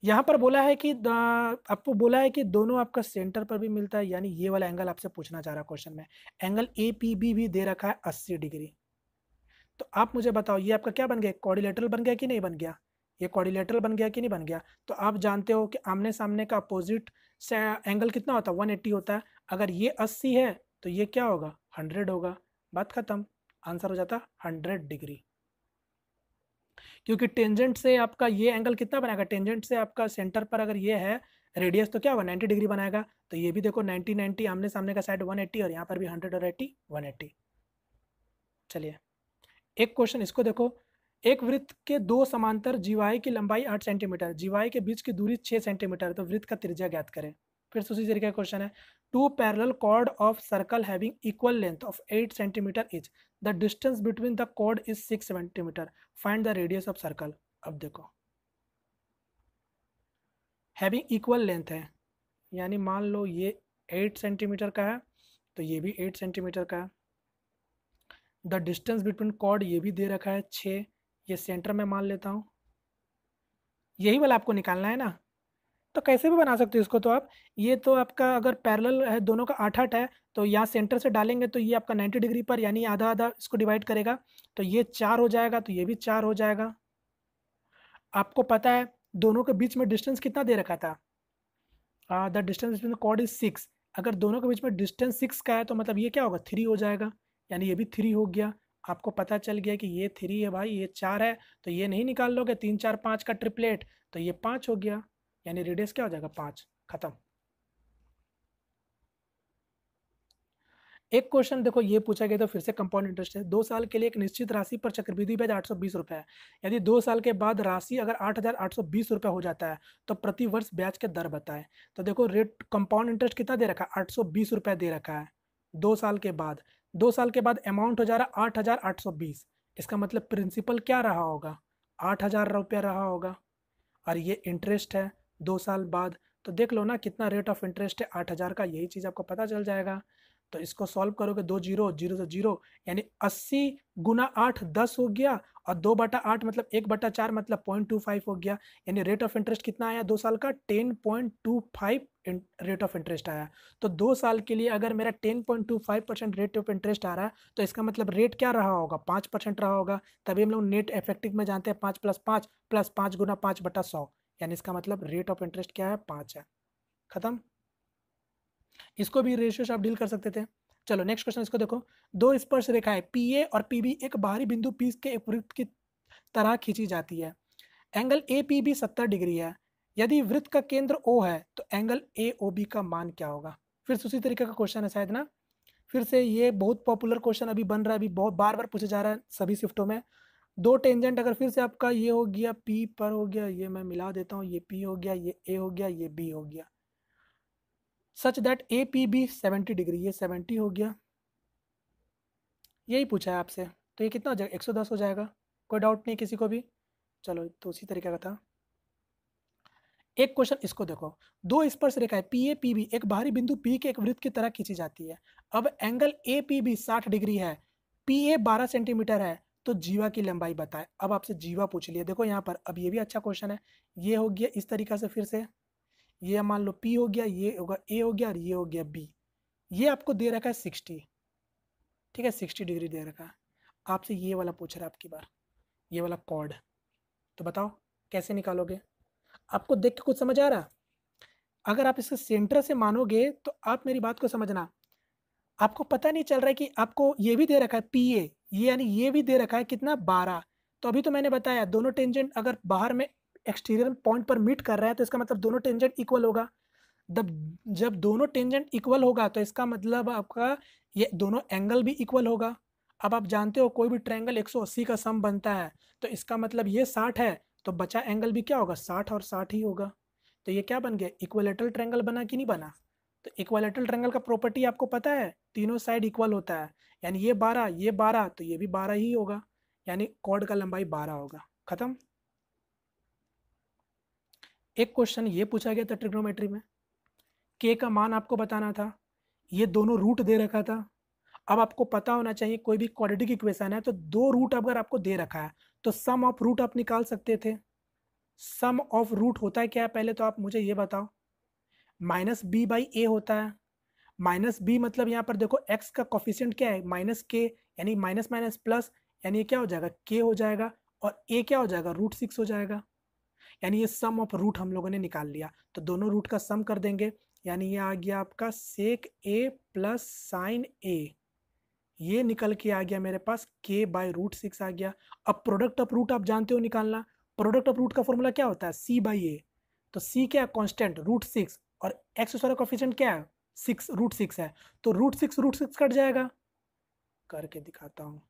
यहाँ पर बोला है कि आपको बोला है कि दोनों आपका सेंटर पर भी मिलता है यानी ये वाला एंगल आपसे पूछना चाह रहा है क्वेश्चन में एंगल ए पी बी भी दे रखा है अस्सी डिग्री तो आप मुझे बताओ ये आपका क्या बन गया कॉर्डिलेटरल बन गया कि नहीं बन गया ये कॉर्डिलेटरल बन गया कि नहीं बन गया तो आप जानते हो कि आमने सामने का अपोजिट एंगल कितना होता है एट्टी होता है अगर ये अस्सी है तो ये क्या होगा हंड्रेड होगा बात खत्म आंसर हो जाता है हंड्रेड डिग्री क्योंकि टेंजेंट से आपका ये एंगल कितना बनाएगा टेंजेंट से आपका सेंटर पर अगर ये है रेडियस तो क्या हुआ 90 डिग्री बनाएगा तो ये भी देखो 90 90 आमने सामने का साइड 180 और यहाँ पर भी 100 और 80 180 चलिए एक क्वेश्चन इसको देखो एक वृत्त के दो समांतर जीवाई की लंबाई आठ सेंटीमीटर जीवाई के बीच की दूरी छः सेंटीमीटर तो वृत्त का त्रिज्या ज्ञात करें फिर उसी तरीके का क्वेश्चन है two parallel chord of circle having equal length of eight centimetre is the distance between the chord is six centimetre find the radius of circle अब देखो हैविंग इक्वल लेंथ है यानी मान लो ये एट सेंटीमीटर का है तो ये भी एट सेंटीमीटर का है द डिस्टेंस बिटवीन कॉर्ड ये भी दे रखा है छः ये सेंटर में मान लेता हूँ यही वाला आपको निकालना है ना तो कैसे भी बना सकते हो इसको तो आप ये तो आपका अगर पैरेलल है दोनों का आठ आठ है तो यहाँ सेंटर से डालेंगे तो ये आपका 90 डिग्री पर यानी आधा आधा इसको डिवाइड करेगा तो ये चार हो जाएगा तो ये भी चार हो जाएगा आपको पता है दोनों के बीच में डिस्टेंस कितना दे रखा था द डिस्टेंस बिटवीन कॉड इज सिक्स अगर दोनों के बीच में डिस्टेंस सिक्स का है तो मतलब ये क्या होगा थ्री हो जाएगा यानी ये भी थ्री हो गया आपको पता चल गया कि ये थ्री है भाई ये चार है तो ये नहीं निकाल लोगे तीन चार पाँच का ट्रिपलेट तो ये पाँच हो गया यानी रेडियस क्या हो जाएगा पांच खत्म एक क्वेश्चन देखो ये पूछा गया तो फिर से कंपाउंड इंटरेस्ट है दो साल के लिए एक निश्चित राशि पर चक्रवृद्धि ब्याज आठ सौ बीस रुपए है यदि दो साल के बाद राशि अगर आठ हज़ार आठ सौ बीस रुपए हो जाता है तो प्रति वर्ष ब्याज के दर बताए तो देखो रेट कंपाउंड इंटरेस्ट कितना दे रखा है आठ सौ बीस रुपए दे रखा है दो साल के बाद दो साल के बाद अमाउंट हो जा रहा है आठ हज़ार आठ सौ बीस इसका मतलब प्रिंसिपल क्या रहा होगा आठ हज़ार रुपया रहा होगा और ये इंटरेस्ट है दो साल बाद तो देख लो ना कितना रेट ऑफ इंटरेस्ट है आठ हज़ार का यही चीज़ आपको पता चल जाएगा तो इसको सॉल्व करोगे दो जीरो जीरो से जीरो यानी अस्सी गुना आठ दस हो गया और दो बटा आठ मतलब एक बटा चार मतलब पॉइंट टू फाइव हो गया यानी रेट ऑफ इंटरेस्ट कितना आया दो साल का ten point two five rate of interest आया तो दो साल के लिए अगर मेरा ten point two five percent rate of interest आ रहा है तो इसका मतलब रेट क्या रहा होगा पाँच परसेंट रहा होगा तभी हम लोग नेट इफेक्टिव में जानते हैं पाँच प्लस पाँच प्लस पाँच गुना पाँच बटा सौ यानी इसका मतलब रेट ऑफ इंटरेस्ट क्या है पाँच है ख़त्म इसको भी रेशियो से आप डील कर सकते थे चलो नेक्स्ट क्वेश्चन इसको देखो दो स्पर्श रेखाएं पी ए और पी बी एक बाहरी बिंदु पीस के एक वृत्त की तरह खींची जाती है एंगल ए पी बी सत्तर डिग्री है यदि वृत्त का केंद्र ओ है तो एंगल ए ओ बी का मान क्या होगा फिर उसी तरीके का क्वेश्चन है शायद ना फिर से ये बहुत पॉपुलर क्वेश्चन अभी बन रहा है अभी बहुत बार बार पूछा जा रहा है सभी शिफ्टों में दो टेंजेंट अगर फिर से आपका ये हो गया पी पर हो गया ये मैं मिला देता हूँ ये पी हो गया ये ए हो गया ये बी हो गया such that A P B seventy degree ये सेवेंटी हो गया यही पूछा है आपसे तो ये कितना हो जाएगा एक सौ दस हो जाएगा कोई डाउट नहीं किसी को भी चलो तो उसी तरीके का था एक क्वेश्चन इसको देखो दो स्पर्श रेखा है पी ए पी बी एक बाहरी बिंदु पी के एक वृत्त की तरह खींची जाती है अब एंगल ए पी बी साठ डिग्री है पी ए बारह सेंटीमीटर है तो जीवा की लंबाई बताएं अब आपसे जीवा पूछ लिया देखो यहाँ पर अब ये भी अच्छा क्वेश्चन है ये हो गया इस तरीका से फिर से ये मान लो पी हो गया ये होगा ए हो गया और ये हो गया बी ये आपको दे रखा है सिक्सटी ठीक है सिक्सटी डिग्री दे रखा है आपसे ये वाला पूछ रहा है आपकी बार ये वाला कॉर्ड तो बताओ कैसे निकालोगे आपको देख के कुछ समझ आ रहा अगर आप इसे सेंटर से मानोगे तो आप मेरी बात को समझना आपको पता नहीं चल रहा है कि आपको ये भी दे रखा है पी ए ये यानी ये भी दे रखा है कितना बारह तो अभी तो मैंने बताया दोनों टेंजेंट अगर बाहर में एक्सटीरियर पॉइंट पर मीट कर रहा है तो इसका मतलब दोनों टेंजेंट इक्वल होगा जब जब दोनों टेंजेंट इक्वल होगा तो इसका मतलब आपका ये दोनों एंगल भी इक्वल होगा अब आप जानते हो कोई भी ट्रायंगल 180 का सम बनता है तो इसका मतलब ये 60 है तो बचा एंगल भी क्या होगा 60 और 60 ही होगा तो ये क्या बन गया इक्वालेटल ट्रायंगल बना कि नहीं बना तो इक्वालेटल ट्रायंगल का प्रॉपर्टी आपको पता है तीनों साइड इक्वल होता है यानी ये बारह ये बारह तो ये भी बारह ही होगा यानी कॉर्ड का लंबाई बारह होगा खत्म एक क्वेश्चन ये पूछा गया था ट्रिग्नोमेट्री में के का मान आपको बताना था ये दोनों रूट दे रखा था अब आपको पता होना चाहिए कोई भी क्वाड्रेटिक इक्वेशन है तो दो रूट अगर आपको दे रखा है तो सम ऑफ रूट आप निकाल सकते थे सम ऑफ रूट होता है क्या है पहले तो आप मुझे ये बताओ माइनस बी बाई ए होता है माइनस बी मतलब यहाँ पर देखो एक्स का कॉफिशियंट क्या है माइनस के यानी माइनस माइनस प्लस यानी क्या हो जाएगा के हो जाएगा और ए क्या हो जाएगा रूट सिक्स हो जाएगा यानी ये सम ऑफ रूट हम लोगों ने निकाल लिया तो दोनों रूट का सम कर देंगे यानी ये आ गया आपका सेक ए प्लस साइन ए ये निकल के आ गया मेरे पास के बाय रूट सिक्स आ गया अब प्रोडक्ट ऑफ रूट आप जानते हो निकालना प्रोडक्ट ऑफ रूट का फॉर्मूला क्या होता है सी बाई ए तो सी क्या है कॉन्स्टेंट रूट सिक्स और एक्स स्क्वायर कॉफिशेंट क्या है सिक्स रूट सिक्स है तो root six root six cut जाएगा करके दिखाता हूँ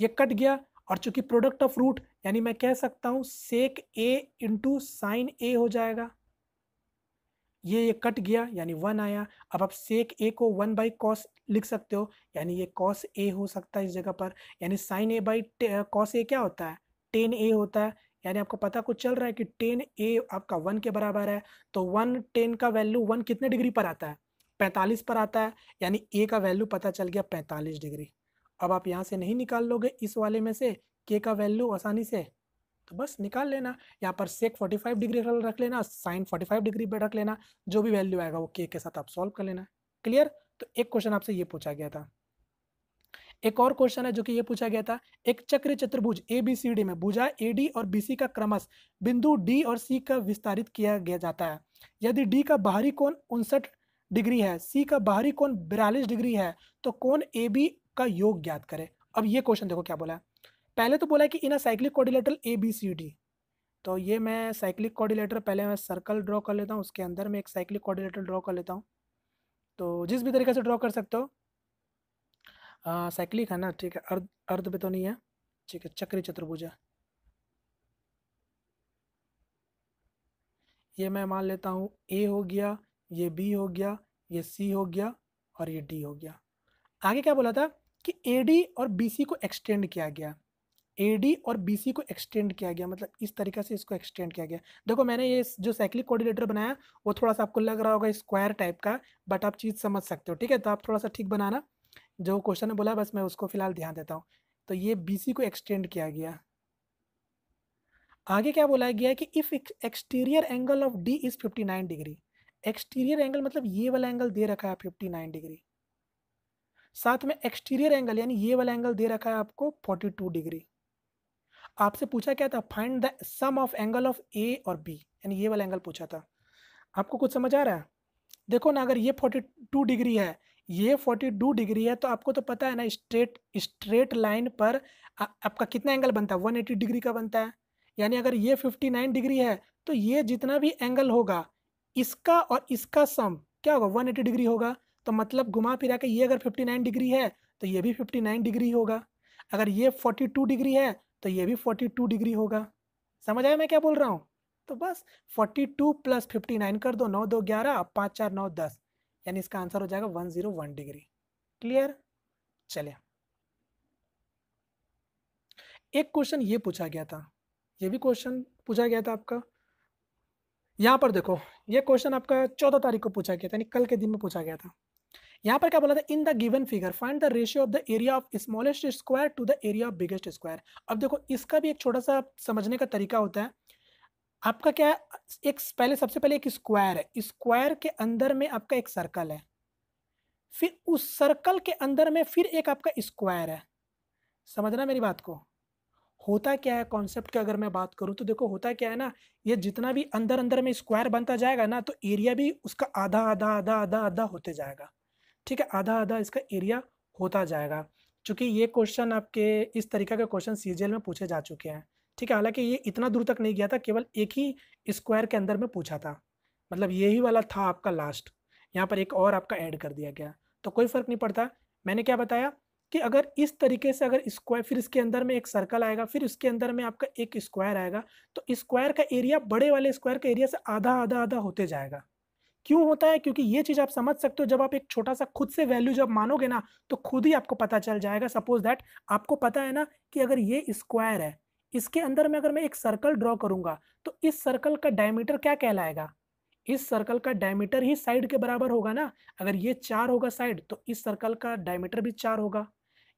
ये कट गया और चूंकि प्रोडक्ट ऑफ रूट यानी मैं कह सकता हूँ सेक ए इंटू साइन ए हो जाएगा ये ये कट गया यानी वन आया अब आप सेक ए को वन बाई कॉस लिख सकते हो यानी ये कॉस ए हो सकता है इस जगह पर यानी sine A by cos A क्या होता है टेन ए होता है यानी आपको पता कुछ चल रहा है कि टेन ए आपका वन के बराबर है तो वन टेन का वैल्यू वन कितने डिग्री पर आता है पैंतालीस पर आता है यानी ए का वैल्यू पता चल गया पैंतालीस डिग्री अब आप यहाँ से नहीं निकाल लोगे इस वाले में से के का वैल्यू आसानी से तो बस निकाल लेना यहाँ पर सेक 45 डिग्री रख लेना साइन 45 डिग्री पर रख लेना जो भी वैल्यू आएगा वो के के साथ आप सॉल्व कर लेना क्लियर तो एक क्वेश्चन आपसे ये पूछा गया था एक और क्वेश्चन है जो कि ये पूछा गया था एक चक्र चतुर्भुज ए बी सी डी में भुजा ए डी और बी सी का क्रमश बिंदु डी और सी का विस्तारित किया गया जाता है यदि डी का बाहरी कोण उनसठ डिग्री है सी का बाहरी कोण बयालीस डिग्री है तो कौन ए बी का योग ज्ञात करें अब ये क्वेश्चन देखो क्या बोला पहले तो बोला कि in cyclic quadrilateral A B C D तो ये मैं साइक्लिक कोर्डिलेटर पहले मैं सर्कल ड्रॉ कर लेता हूँ उसके अंदर मैं एक साइक्लिक कोर्डिलेटर ड्रॉ कर लेता हूँ तो जिस भी तरीके से ड्रॉ कर सकते हो साइक्लिक है ना ठीक है अर्ध अर्ध पे तो नहीं है ठीक है चक्री चतुर्भुज है ये मैं मान लेता हूँ ए हो गया ये बी हो गया ये सी हो गया और ये डी हो गया आगे क्या बोला था कि ए डी और बी सी को एक्सटेंड किया गया ए डी और बी सी को एक्सटेंड किया गया मतलब इस तरीके से इसको एक्सटेंड किया गया देखो मैंने ये जो साइक्लिक कोऑर्डिनेटर बनाया वो थोड़ा सा आपको लग रहा होगा स्क्वायर टाइप का बट आप चीज़ समझ सकते हो ठीक है तो आप थोड़ा सा ठीक बनाना जो क्वेश्चन ने बोला बस मैं उसको फिलहाल ध्यान देता हूँ तो ये बी को एक्सटेंड किया गया आगे क्या बोला गया कि if exterior angle of D is 59 degree exterior angle मतलब ये वाला एंगल दे रखा है नाइन डिग्री साथ में एक्सटीरियर एंगल यानी ये वाला एंगल दे रखा है आपको 42 डिग्री आपसे पूछा क्या था find the sum of angle of A और बी यानी ये वाला एंगल पूछा था आपको कुछ समझ आ रहा है देखो ना अगर ये 42 डिग्री है ये फोर्टी टू डिग्री है तो आपको तो पता है ना स्ट्रेट स्ट्रेट लाइन पर आ, आपका कितना एंगल बनता है वन एटी डिग्री का बनता है यानी अगर ये फिफ्टी नाइन डिग्री है तो ये जितना भी एंगल होगा इसका और इसका सम क्या होगा वन एटी डिग्री होगा तो मतलब घुमा फिरा के ये अगर फिफ्टी नाइन डिग्री है तो ये भी फिफ्टी नाइन डिग्री होगा अगर ये फोर्टी टू डिग्री है तो ये भी फोर्टी टू डिग्री होगा समझ आया मैं क्या बोल रहा हूँ तो बस forty two plus fifty nine कर दो नौ दो ग्यारह पाँच चार नौ दस यानी इसका आंसर हो जाएगा one zero one degree clear चले एक क्वेश्चन ये पूछा गया था ये भी क्वेश्चन पूछा गया था आपका यहाँ पर देखो ये क्वेश्चन आपका चौदह तारीख को पूछा गया था यानी कल के दिन में पूछा गया था यहाँ पर क्या बोला था in the given figure find the ratio of the area of smallest square to the area of biggest square अब देखो इसका भी एक छोटा सा समझने का तरीका होता है आपका क्या है एक पहले सबसे पहले एक स्क्वायर है स्क्वायर के अंदर में आपका एक सर्कल है फिर उस सर्कल के अंदर में फिर एक आपका स्क्वायर है समझना मेरी बात को होता क्या है कॉन्सेप्ट की अगर मैं बात करूँ तो देखो होता क्या है ना ये जितना भी अंदर अंदर में स्क्वायर बनता जाएगा ना तो एरिया भी उसका आधा आधा आधा आधा आधा होते जाएगा ठीक है आधा आधा इसका एरिया होता जाएगा चूँकि ये क्वेश्चन आपके इस तरीके के क्वेश्चन सी में पूछे जा चुके हैं ठीक है हालांकि ये इतना दूर तक नहीं गया था केवल एक ही स्क्वायर के अंदर में पूछा था मतलब यही वाला था आपका लास्ट यहाँ पर एक और आपका ऐड कर दिया गया तो कोई फ़र्क नहीं पड़ता मैंने क्या बताया कि अगर इस तरीके से अगर स्क्वायर फिर इसके अंदर में एक सर्कल आएगा फिर इसके अंदर में आपका एक स्क्वायर आएगा तो स्क्वायर का एरिया बड़े वाले स्क्वायर का एरिया से आधा आधा आधा होते जाएगा क्यों होता है क्योंकि ये चीज़ आप समझ सकते हो जब आप एक छोटा सा खुद से वैल्यू जब मानोगे ना तो खुद ही आपको पता चल जाएगा सपोज दैट आपको पता है ना कि अगर ये स्क्वायर है इसके अंदर में अगर मैं एक सर्कल ड्रॉ करूंगा तो इस सर्कल का डायमीटर क्या कहलाएगा इस सर्कल का डायमीटर ही साइड के बराबर होगा ना अगर ये चार होगा साइड तो इस सर्कल का डायमीटर भी चार होगा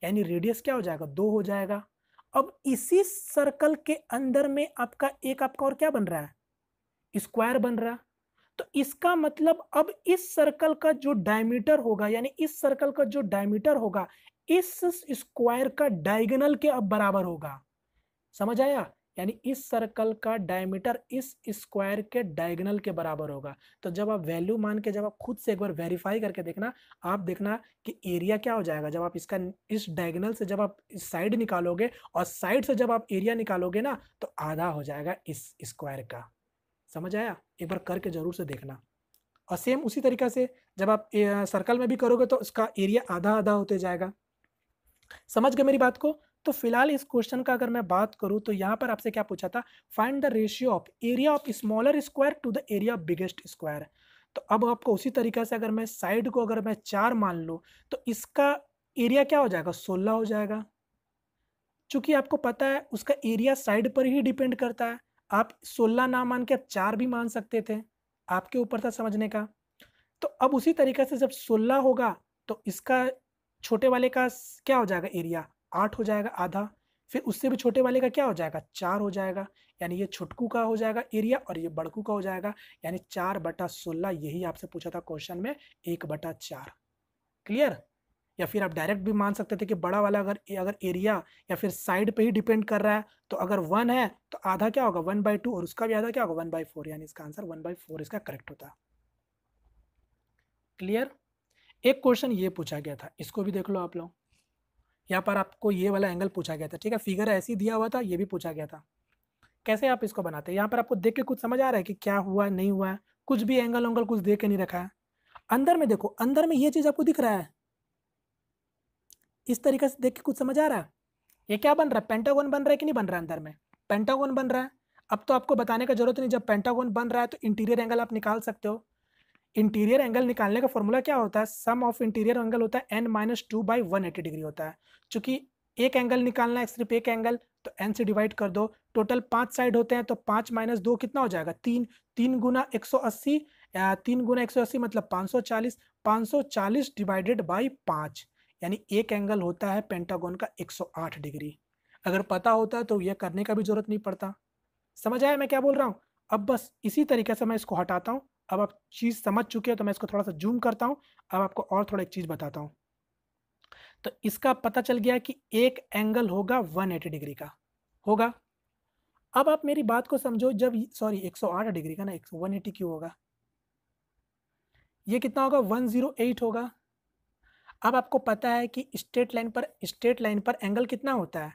यानी रेडियस क्या हो जाएगा दो हो जाएगा अब इसी सर्कल के अंदर में आपका एक आपका और क्या बन रहा है स्क्वायर बन रहा तो इसका मतलब अब इस सर्कल का जो डायमीटर होगा यानी इस सर्कल का जो डायमीटर होगा इस स्क्वायर का डायगोनल के अब बराबर होगा समझ आया यानी इस सर्कल का डायमीटर इस स्क्वायर के डायगनल के बराबर होगा तो जब आप वैल्यू मान के जब आप खुद से एक बार वेरीफाई करके देखना आप देखना कि एरिया क्या हो जाएगा जब आप इसका इस डायगनल से जब आप साइड निकालोगे और साइड से जब आप एरिया निकालोगे ना तो आधा हो जाएगा इस स्क्वायर का समझ आया एक बार करके ज़रूर से देखना और सेम उसी तरीका से जब आप सर्कल में भी करोगे तो उसका एरिया आधा आधा होते जाएगा समझ गए मेरी बात को तो फिलहाल इस क्वेश्चन का अगर मैं बात करूँ तो यहाँ पर आपसे क्या पूछा था find the ratio of area of smaller square to the area biggest square तो अब आपको उसी तरीके से अगर मैं साइड को अगर मैं चार मान लूँ तो इसका एरिया क्या हो जाएगा सोलह हो जाएगा चूँकि आपको पता है उसका एरिया साइड पर ही डिपेंड करता है आप सोलह ना मान के आप चार भी मान सकते थे आपके ऊपर था समझने का तो अब उसी तरीके से जब सोलह होगा तो इसका छोटे वाले का क्या हो जाएगा एरिया आठ हो जाएगा आधा फिर उससे भी छोटे वाले का क्या हो जाएगा चार हो जाएगा यानी ये छुटकू का हो जाएगा एरिया और ये बड़कू का हो जाएगा यानी चार बटा सोलह यही आपसे पूछा था क्वेश्चन में एक बटा चार क्लियर या फिर आप डायरेक्ट भी मान सकते थे कि बड़ा वाला अगर अगर एरिया या फिर साइड पे ही डिपेंड कर रहा है तो अगर वन है तो आधा क्या होगा वन बाई टू और उसका भी आधा क्या होगा वन बाई फोर यानी इसका आंसर वन बाई फोर इसका करेक्ट होता क्लियर एक क्वेश्चन ये पूछा गया था इसको भी देख लो आप लोग यहाँ पर आपको ये वाला एंगल पूछा गया था ठीक है फिगर ऐसी दिया हुआ था ये भी पूछा गया था कैसे आप इसको बनाते हैं यहाँ पर आपको देख के कुछ समझ आ रहा है कि क्या हुआ नहीं हुआ कुछ भी एंगल उंगल कुछ देख के नहीं रखा है अंदर में देखो अंदर में ये चीज़ आपको दिख रहा है इस तरीके से देख के कुछ समझ आ रहा है ये क्या बन रहा है पेंटागोन बन रहा है कि नहीं बन रहा है अंदर में पेंटागोन बन रहा है अब तो आपको बताने का जरूरत नहीं जब पेंटागोन बन रहा है तो इंटीरियर एंगल आप निकाल सकते हो इंटीरियर एंगल निकालने का फॉर्मूला क्या होता है सम ऑफ इंटीरियर एंगल होता है N minus two by one eighty degree होता है चूंकि एक एंगल निकालना है सिर्फ एक एंगल तो एन से डिवाइड कर दो टोटल पांच साइड होते हैं तो पांच माइनस दो कितना हो जाएगा तीन तीन गुना एक सौ अस्सी तीन गुना एक सौ अस्सी मतलब पाँच सौ चालीस पाँच सौ चालीस डिवाइडेड बाई पाँच यानी एक एंगल होता है पेंटागोन का एक सौ आठ डिग्री अगर पता होता तो यह करने का भी जरूरत नहीं पड़ता समझ आया मैं क्या बोल रहा हूँ अब बस इसी तरीके से मैं इसको हटाता हूँ अब आप चीज़ समझ चुके हो तो मैं इसको थोड़ा सा जूम करता हूँ अब आपको और थोड़ा एक चीज़ बताता हूँ तो इसका पता चल गया कि एक एंगल होगा 180 डिग्री का होगा अब आप मेरी बात को समझो जब सॉरी 108 डिग्री का ना एक वन एटी क्यों होगा ये कितना होगा 108 होगा अब आपको पता है कि स्ट्रेट लाइन पर स्ट्रेट लाइन पर एंगल कितना होता है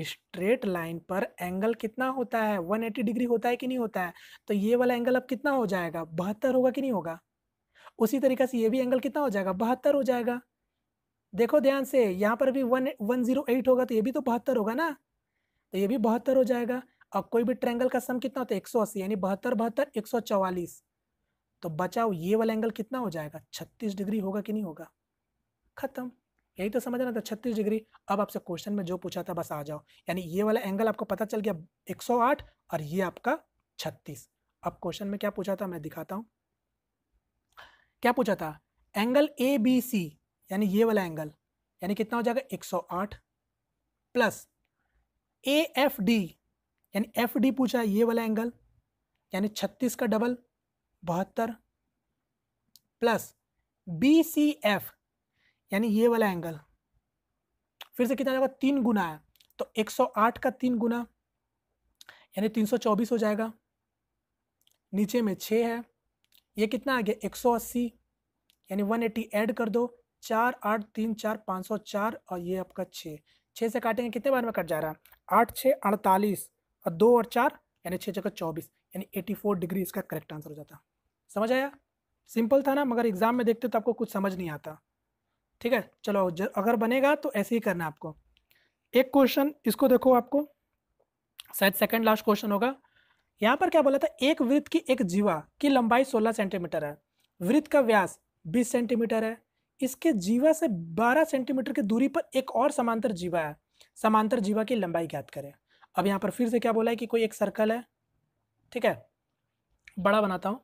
स्ट्रेट लाइन पर एंगल कितना होता है 180 डिग्री होता है कि नहीं होता है तो ये वाला एंगल अब कितना हो जाएगा बहत्तर होगा कि नहीं होगा उसी तरीके से ये भी एंगल कितना हो जाएगा बहत्तर हो जाएगा देखो ध्यान से यहाँ पर भी वन वन जीरो एट होगा तो ये भी तो बहत्तर होगा ना तो ये भी बहत्तर हो जाएगा और कोई भी ट्रैंगल का सम कितना होता है एक सौ अस्सी यानी बहत्तर बहत्तर एक सौ चवालीस तो बचाओ ये वाला एंगल कितना हो जाएगा छत्तीस डिग्री होगा कि नहीं होगा ख़त्म यही तो समझ ना था तो छत्तीस डिग्री अब आपसे क्वेश्चन में जो पूछा था बस आ जाओ यानी ये वाला एंगल आपको पता चल गया 108 और ये आपका 36 अब क्वेश्चन में क्या पूछा था मैं दिखाता हूँ क्या पूछा था एंगल ए बी सी यानी ये वाला एंगल यानी कितना हो जाएगा 108 प्लस ए एफ डी यानी एफ डी पूछा ये वाला एंगल यानी छत्तीस का डबल बहत्तर प्लस बी सी एफ यानी ये वाला एंगल फिर से कितना जाएगा तीन गुना है तो 108 का तीन गुना यानी 324 हो जाएगा नीचे में छः है ये कितना आ गया 180 यानी 180 ऐड कर दो चार आठ तीन चार पाँच सौ चार और ये आपका छः छः से काटेंगे कितने बार में कट जा रहा है आठ छः अड़तालीस और दो और चार यानी छः जगह चौबीस यानी एटी फोर डिग्री इसका करेक्ट आंसर हो जाता समझ आया सिंपल था ना मगर एग्ज़ाम में देखते तो आपको कुछ समझ नहीं आता ठीक है चलो अगर बनेगा तो ऐसे ही करना है आपको एक क्वेश्चन इसको देखो आपको शायद सेकंड लास्ट क्वेश्चन होगा यहाँ पर क्या बोला था एक वृत्त की एक जीवा की लंबाई 16 सेंटीमीटर है वृत्त का व्यास 20 सेंटीमीटर है इसके जीवा से 12 सेंटीमीटर की दूरी पर एक और समांतर जीवा है समांतर जीवा की लंबाई ज्ञात करें अब यहाँ पर फिर से क्या बोला है कि कोई एक सर्कल है ठीक है बड़ा बनाता हूँ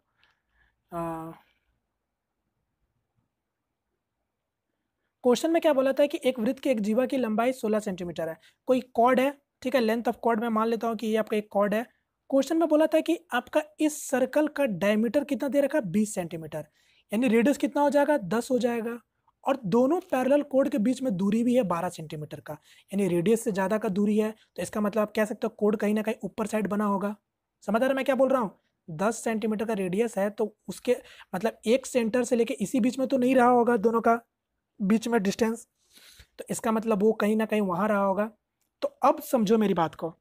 क्वेश्चन में क्या बोला था कि एक वृत्त के एक जीवा की लंबाई 16 सेंटीमीटर है कोई कॉर्ड है ठीक है लेंथ ऑफ कॉर्ड मैं मान लेता हूँ कि ये आपका एक कॉर्ड है क्वेश्चन में बोला था कि आपका इस सर्कल का डायमीटर कितना दे रखा है 20 सेंटीमीटर यानी रेडियस कितना हो जाएगा 10 हो जाएगा और दोनों पैरेलल कोड के बीच में दूरी भी है 12 सेंटीमीटर का यानी रेडियस से ज़्यादा का दूरी है तो इसका मतलब आप कह सकते हो कोड कहीं ना कहीं ऊपर साइड बना होगा समझ आ रहा मैं क्या बोल रहा हूँ दस सेंटीमीटर का रेडियस है तो उसके मतलब एक सेंटर से लेके इसी बीच में तो नहीं रहा होगा दोनों का बीच में डिस्टेंस तो इसका मतलब वो कहीं ना कहीं वहाँ रहा होगा तो अब समझो मेरी बात को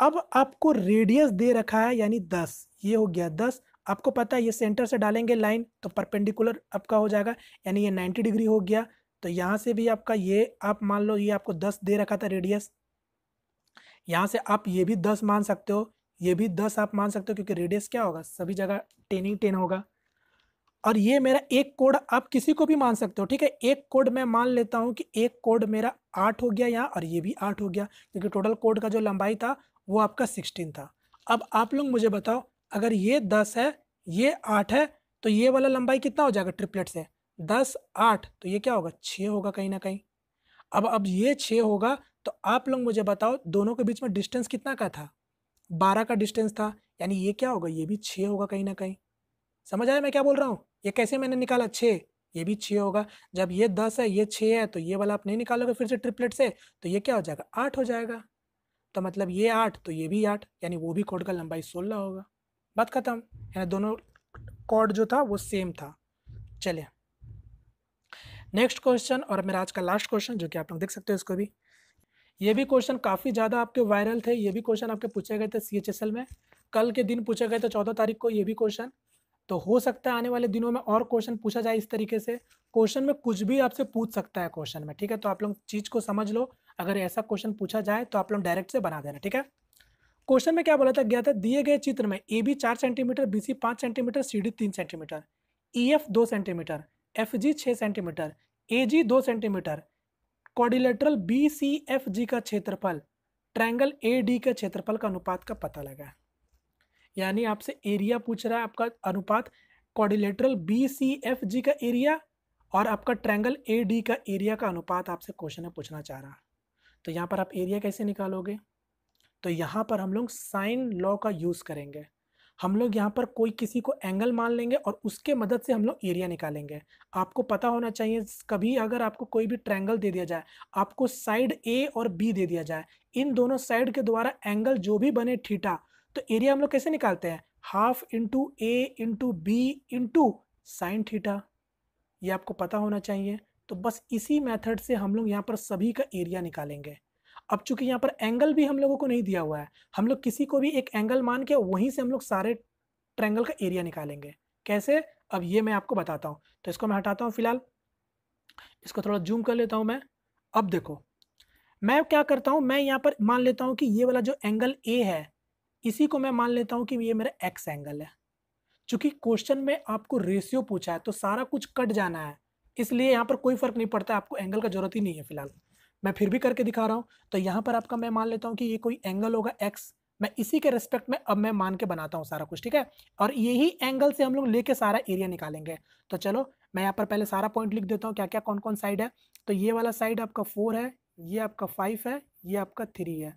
अब आपको रेडियस दे रखा है यानी दस ये हो गया दस आपको पता है ये सेंटर से डालेंगे लाइन तो परपेंडिकुलर आपका हो जाएगा यानी ये नाइन्टी डिग्री हो गया तो यहाँ से भी आपका ये आप मान लो ये आपको दस दे रखा था रेडियस यहाँ से आप ये भी दस मान सकते हो ये भी दस आप मान सकते हो क्योंकि रेडियस क्या होगा सभी जगह टेन ही टेन होगा और ये मेरा एक कोड आप किसी को भी मान सकते हो ठीक है एक कोड मैं मान लेता हूँ कि एक कोड मेरा आठ हो गया यहाँ और ये भी आठ हो गया क्योंकि टोटल कोड का जो लंबाई था वो आपका सिक्सटीन था अब आप लोग मुझे बताओ अगर ये दस है ये आठ है तो ये वाला लंबाई कितना हो जाएगा ट्रिपलेट से दस आठ तो ये क्या होगा छः होगा कहीं ना कहीं अब अब ये छः होगा तो आप लोग मुझे बताओ दोनों के बीच में डिस्टेंस कितना का था बारह का डिस्टेंस था यानी ये क्या होगा ये भी छः होगा कहीं ना कहीं समझ आया मैं क्या बोल रहा हूँ ये कैसे मैंने निकाला छः ये भी छः होगा जब ये दस है ये छः है तो ये वाला आप नहीं निकालोगे फिर से ट्रिपलेट से तो ये क्या हो जाएगा आठ हो जाएगा तो मतलब ये आठ तो ये भी आठ यानी वो भी कोड का लंबाई सोलह होगा बात खत्म यानी दोनों कोड जो था वो सेम था चलिए नेक्स्ट क्वेश्चन और मेरा आज का लास्ट क्वेश्चन जो कि आप लोग देख सकते हो इसको भी ये भी क्वेश्चन काफ़ी ज़्यादा आपके वायरल थे ये भी क्वेश्चन आपके पूछे गए थे सी में कल के दिन पूछे गए थे चौदह तारीख को ये भी क्वेश्चन तो हो सकता है आने वाले दिनों में और क्वेश्चन पूछा जाए इस तरीके से क्वेश्चन में कुछ भी आपसे पूछ सकता है क्वेश्चन में ठीक है तो आप लोग चीज़ को समझ लो अगर ऐसा क्वेश्चन पूछा जाए तो आप लोग डायरेक्ट से बना देना ठीक है क्वेश्चन में क्या बोला था गया था दिए गए चित्र में ए बी चार सेंटीमीटर बी सी पाँच सेंटीमीटर सी डी तीन सेंटीमीटर ई एफ दो सेंटीमीटर एफ जी छः सेंटीमीटर ए जी दो centimetre quadrilateral B C F G का क्षेत्रफल ट्रायंगल ए डी के क्षेत्रफल का अनुपात का पता लगा यानी आपसे एरिया पूछ रहा है आपका अनुपात quadrilateral B C F G का एरिया और आपका ट्रैंगल ए डी का एरिया का अनुपात आपसे क्वेश्चन में पूछना चाह रहा है तो यहाँ पर आप एरिया कैसे निकालोगे तो यहाँ पर हम लोग साइन लॉ का यूज़ करेंगे हम लोग यहाँ पर कोई किसी को एंगल मान लेंगे और उसके मदद से हम लोग एरिया निकालेंगे आपको पता होना चाहिए कभी अगर आपको कोई भी ट्रैंगल दे दिया जाए आपको साइड ए और बी दे दिया जाए इन दोनों साइड के द्वारा एंगल जो भी बने ठीठा तो एरिया हम लोग कैसे निकालते हैं half into A into B into sine theta ये आपको पता होना चाहिए तो बस इसी मेथड से हम लोग यहाँ पर सभी का एरिया निकालेंगे अब चूंकि यहाँ पर एंगल भी हम लोगों को नहीं दिया हुआ है हम लोग किसी को भी एक एंगल मान के वहीं से हम लोग सारे ट्रैंगल का एरिया निकालेंगे कैसे अब ये मैं आपको बताता हूँ तो इसको मैं हटाता हूँ फिलहाल इसको थोड़ा जूम कर लेता हूँ मैं अब देखो मैं क्या करता हूँ मैं यहाँ पर मान लेता हूँ कि ये वाला जो एंगल ए है इसी को मैं मान लेता हूँ कि ये मेरा एक्स एंगल है चूंकि क्वेश्चन में आपको रेशियो पूछा है तो सारा कुछ कट जाना है इसलिए यहाँ पर कोई फर्क नहीं पड़ता आपको एंगल का जरूरत ही नहीं है फिलहाल मैं फिर भी करके दिखा रहा हूँ तो यहाँ पर आपका मैं मान लेता हूँ कि ये कोई एंगल होगा एक्स मैं इसी के रिस्पेक्ट में अब मैं मान के बनाता हूँ सारा कुछ ठीक है और यही एंगल से हम लोग लेके सारा एरिया निकालेंगे तो चलो मैं यहाँ पर पहले सारा पॉइंट लिख देता हूँ क्या क्या कौन कौन साइड है तो ये वाला साइड आपका फोर है ये आपका फाइव है ये आपका थ्री है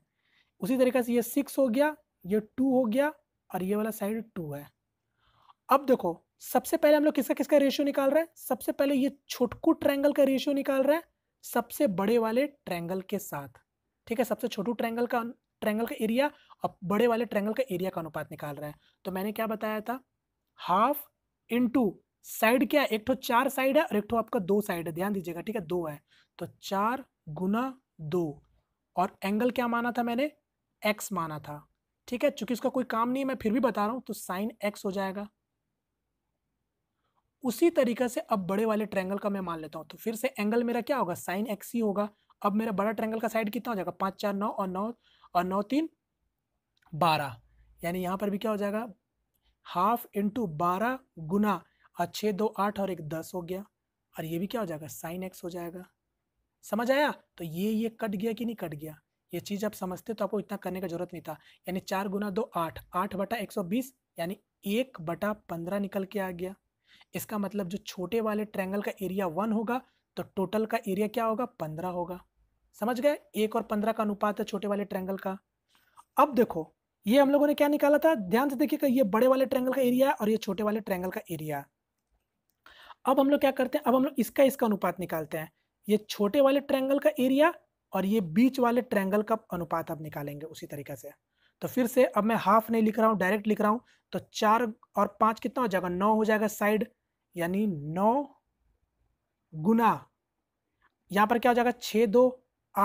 उसी तरीके से ये सिक्स हो गया ये टू हो गया और ये वाला साइड टू है अब देखो सबसे पहले हम लोग किसका किसका रेशियो निकाल रहे हैं सबसे पहले ये छोटकू ट्रैंगल का रेशियो निकाल रहे हैं सबसे बड़े वाले ट्रैंगल के साथ ठीक है सबसे छोटू ट्रैंगल का ट्रैंगल का एरिया और बड़े वाले ट्रैंगल का एरिया का अनुपात निकाल रहे हैं तो मैंने क्या बताया था हाफ इन साइड क्या एक ठो चार साइड है और एक ठो आपका दो साइड है ध्यान दीजिएगा ठीक है दो है तो चार गुना दो और एंगल क्या माना था मैंने एक्स माना था ठीक है चूंकि इसका कोई काम नहीं है मैं फिर भी बता रहा हूं तो साइन एक्स हो जाएगा उसी तरीका से अब बड़े वाले ट्रैंगल का मैं मान लेता हूँ तो फिर से एंगल मेरा क्या होगा साइन एक्स ही होगा अब मेरा बड़ा ट्रैंगल का साइड कितना हो जाएगा पाँच चार नौ और नौ और नौ तीन बारह यानी यहाँ पर भी क्या हो जाएगा हाफ इंटू बारह गुना और छः दो आठ और एक दस हो गया और ये भी क्या हो जाएगा साइन एक्स हो जाएगा समझ आया तो ये ये कट गया कि नहीं कट गया ये चीज़ आप समझते तो आपको इतना करने का जरूरत नहीं था यानी चार गुना दो आठ आठ बटा एक सौ बीस यानी एक बटा पंद्रह निकल के आ गया इसका मतलब जो छोटे वाले ट्रैंगल का एरिया वन होगा तो टोटल का एरिया क्या होगा पंद्रह होगा समझ गए एक और पंद्रह का अनुपात है छोटे वाले ट्रैंगल का अब देखो ये हम लोगों ने क्या निकाला था ध्यान से देखिएगा ये बड़े वाले ट्रैंगल का एरिया है और ये छोटे वाले ट्रैंगल का एरिया है अब हम लोग क्या करते हैं अब हम लोग इसका इसका अनुपात निकालते हैं ये छोटे वाले ट्रैंगल का एरिया और ये बीच वाले ट्रैंगल का अनुपात आप निकालेंगे उसी तरीके से तो फिर से अब मैं हाफ नहीं लिख रहा हूँ डायरेक्ट लिख रहा हूँ तो चार और पाँच कितना हो जाएगा नौ हो जाएगा साइड यानी नौ गुना यहाँ पर क्या हो जाएगा छः दो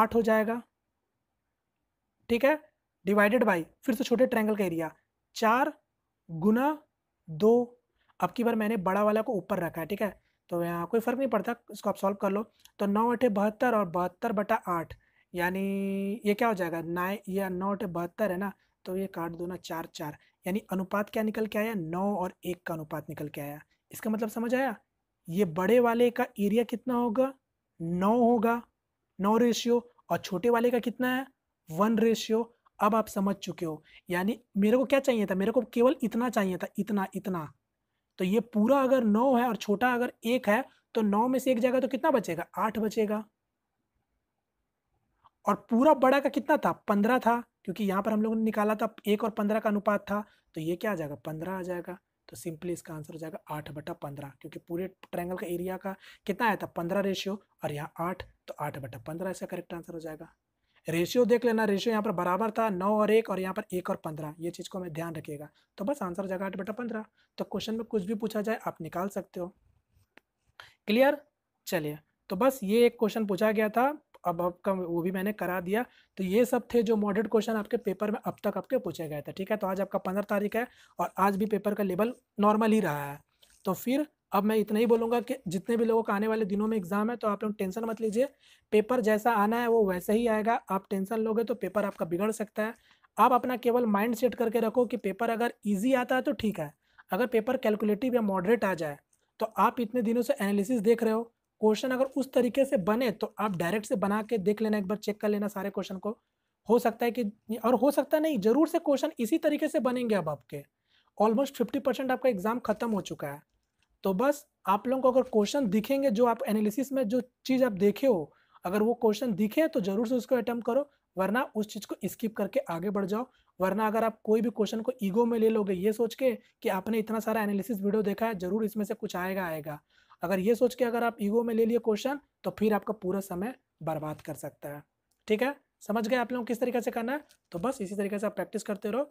आठ हो जाएगा ठीक है डिवाइडेड बाई फिर से छोटे ट्रैंगल का एरिया चार गुना दो अब की बार मैंने बड़ा वाला को ऊपर रखा है ठीक है तो यहाँ कोई फ़र्क नहीं पड़ता इसको आप सॉल्व कर लो तो नौ अठे बहत्तर और बहत्तर बटा आठ यानी ये क्या हो जाएगा नाए या नौ अठे बहत्तर है ना तो ये काट दो ना चार चार यानी अनुपात क्या निकल के आया नौ और एक का अनुपात निकल के आया इसका मतलब समझ आया ये बड़े वाले का एरिया कितना होगा नौ होगा नौ रेशियो और छोटे वाले का कितना है वन रेशियो अब आप समझ चुके हो यानी मेरे को क्या चाहिए था मेरे को केवल इतना चाहिए था इतना इतना तो ये पूरा अगर नौ है और छोटा अगर एक है तो नौ में से एक जाएगा तो कितना बचेगा आठ बचेगा और पूरा बड़ा का कितना था पंद्रह था क्योंकि यहां पर हम लोगों ने निकाला था एक और पंद्रह का अनुपात था तो ये क्या आ जाएगा पंद्रह आ जाएगा तो सिंपली इसका आंसर हो जाएगा आठ बटा पंद्रह क्योंकि पूरे ट्रायंगल का एरिया का कितना आया था पंद्रह रेशियो और यहाँ आठ तो आठ बटा पंद्रह इसका करेक्ट आंसर हो जाएगा रेशियो देख लेना रेशियो यहाँ पर बराबर था नौ और एक और यहाँ पर एक और पंद्रह ये चीज़ को हमें ध्यान रखिएगा तो बस आंसर जगह आठ बेटा पंद्रह तो क्वेश्चन में कुछ भी पूछा जाए आप निकाल सकते हो क्लियर चलिए तो बस ये एक क्वेश्चन पूछा गया था अब आपका वो भी मैंने करा दिया तो ये सब थे जो मॉडर्ड क्वेश्चन आपके पेपर में अब तक आपके पूछे गए थे ठीक है तो आज आपका पंद्रह तारीख है और आज भी पेपर का लेवल नॉर्मल ही रहा है तो फिर अब मैं इतना ही बोलूँगा कि जितने भी लोगों का आने वाले दिनों में एग्ज़ाम है तो आप लोग टेंशन मत लीजिए पेपर जैसा आना है वो वैसा ही आएगा आप टेंशन लोगे तो पेपर आपका बिगड़ सकता है आप अपना केवल माइंड सेट करके रखो कि पेपर अगर ईजी आता है तो ठीक है अगर पेपर कैलकुलेटिव या मॉडरेट आ जाए तो आप इतने दिनों से एनालिसिस देख रहे हो क्वेश्चन अगर उस तरीके से बने तो आप डायरेक्ट से बना के देख लेना एक बार चेक कर लेना सारे क्वेश्चन को हो सकता है कि और हो सकता नहीं ज़रूर से क्वेश्चन इसी तरीके से बनेंगे अब आपके ऑलमोस्ट फिफ्टी परसेंट आपका एग्ज़ाम खत्म हो चुका है तो बस आप लोगों को अगर क्वेश्चन दिखेंगे जो आप एनालिसिस में जो चीज़ आप देखे हो अगर वो क्वेश्चन दिखे तो ज़रूर से उसको अटैम्प्ट करो वरना उस चीज़ को स्किप करके आगे बढ़ जाओ वरना अगर आप कोई भी क्वेश्चन को ईगो में ले लोगे ये सोच के कि आपने इतना सारा एनालिसिस वीडियो देखा है ज़रूर इसमें से कुछ आएगा आएगा अगर ये सोच के अगर आप ईगो में ले लिए क्वेश्चन तो फिर आपका पूरा समय बर्बाद कर सकता है ठीक है समझ गए आप लोगों को किस तरीके से करना है तो बस इसी तरीके से आप प्रैक्टिस करते रहो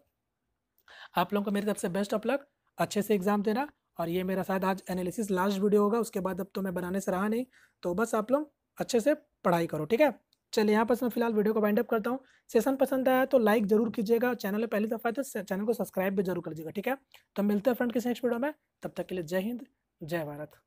आप लोगों को मेरी तरफ से बेस्ट ऑफ लक अच्छे से एग्जाम देना और ये मेरा शायद आज एनालिसिस लास्ट वीडियो होगा उसके बाद अब तो मैं बनाने से रहा नहीं तो बस आप लोग अच्छे से पढ़ाई करो ठीक है चलिए यहाँ पर मैं फिलहाल वीडियो को वाइंड अप करता हूँ सेशन पसंद आया तो लाइक जरूर कीजिएगा चैनल पर पहली दफ़ा तो चैनल को सब्सक्राइब भी जरूर कर दीजिएगा ठीक है तो मिलते हैं फ्रेंड किसी नेक्स्ट वीडियो में तब तक के लिए जय हिंद जय भारत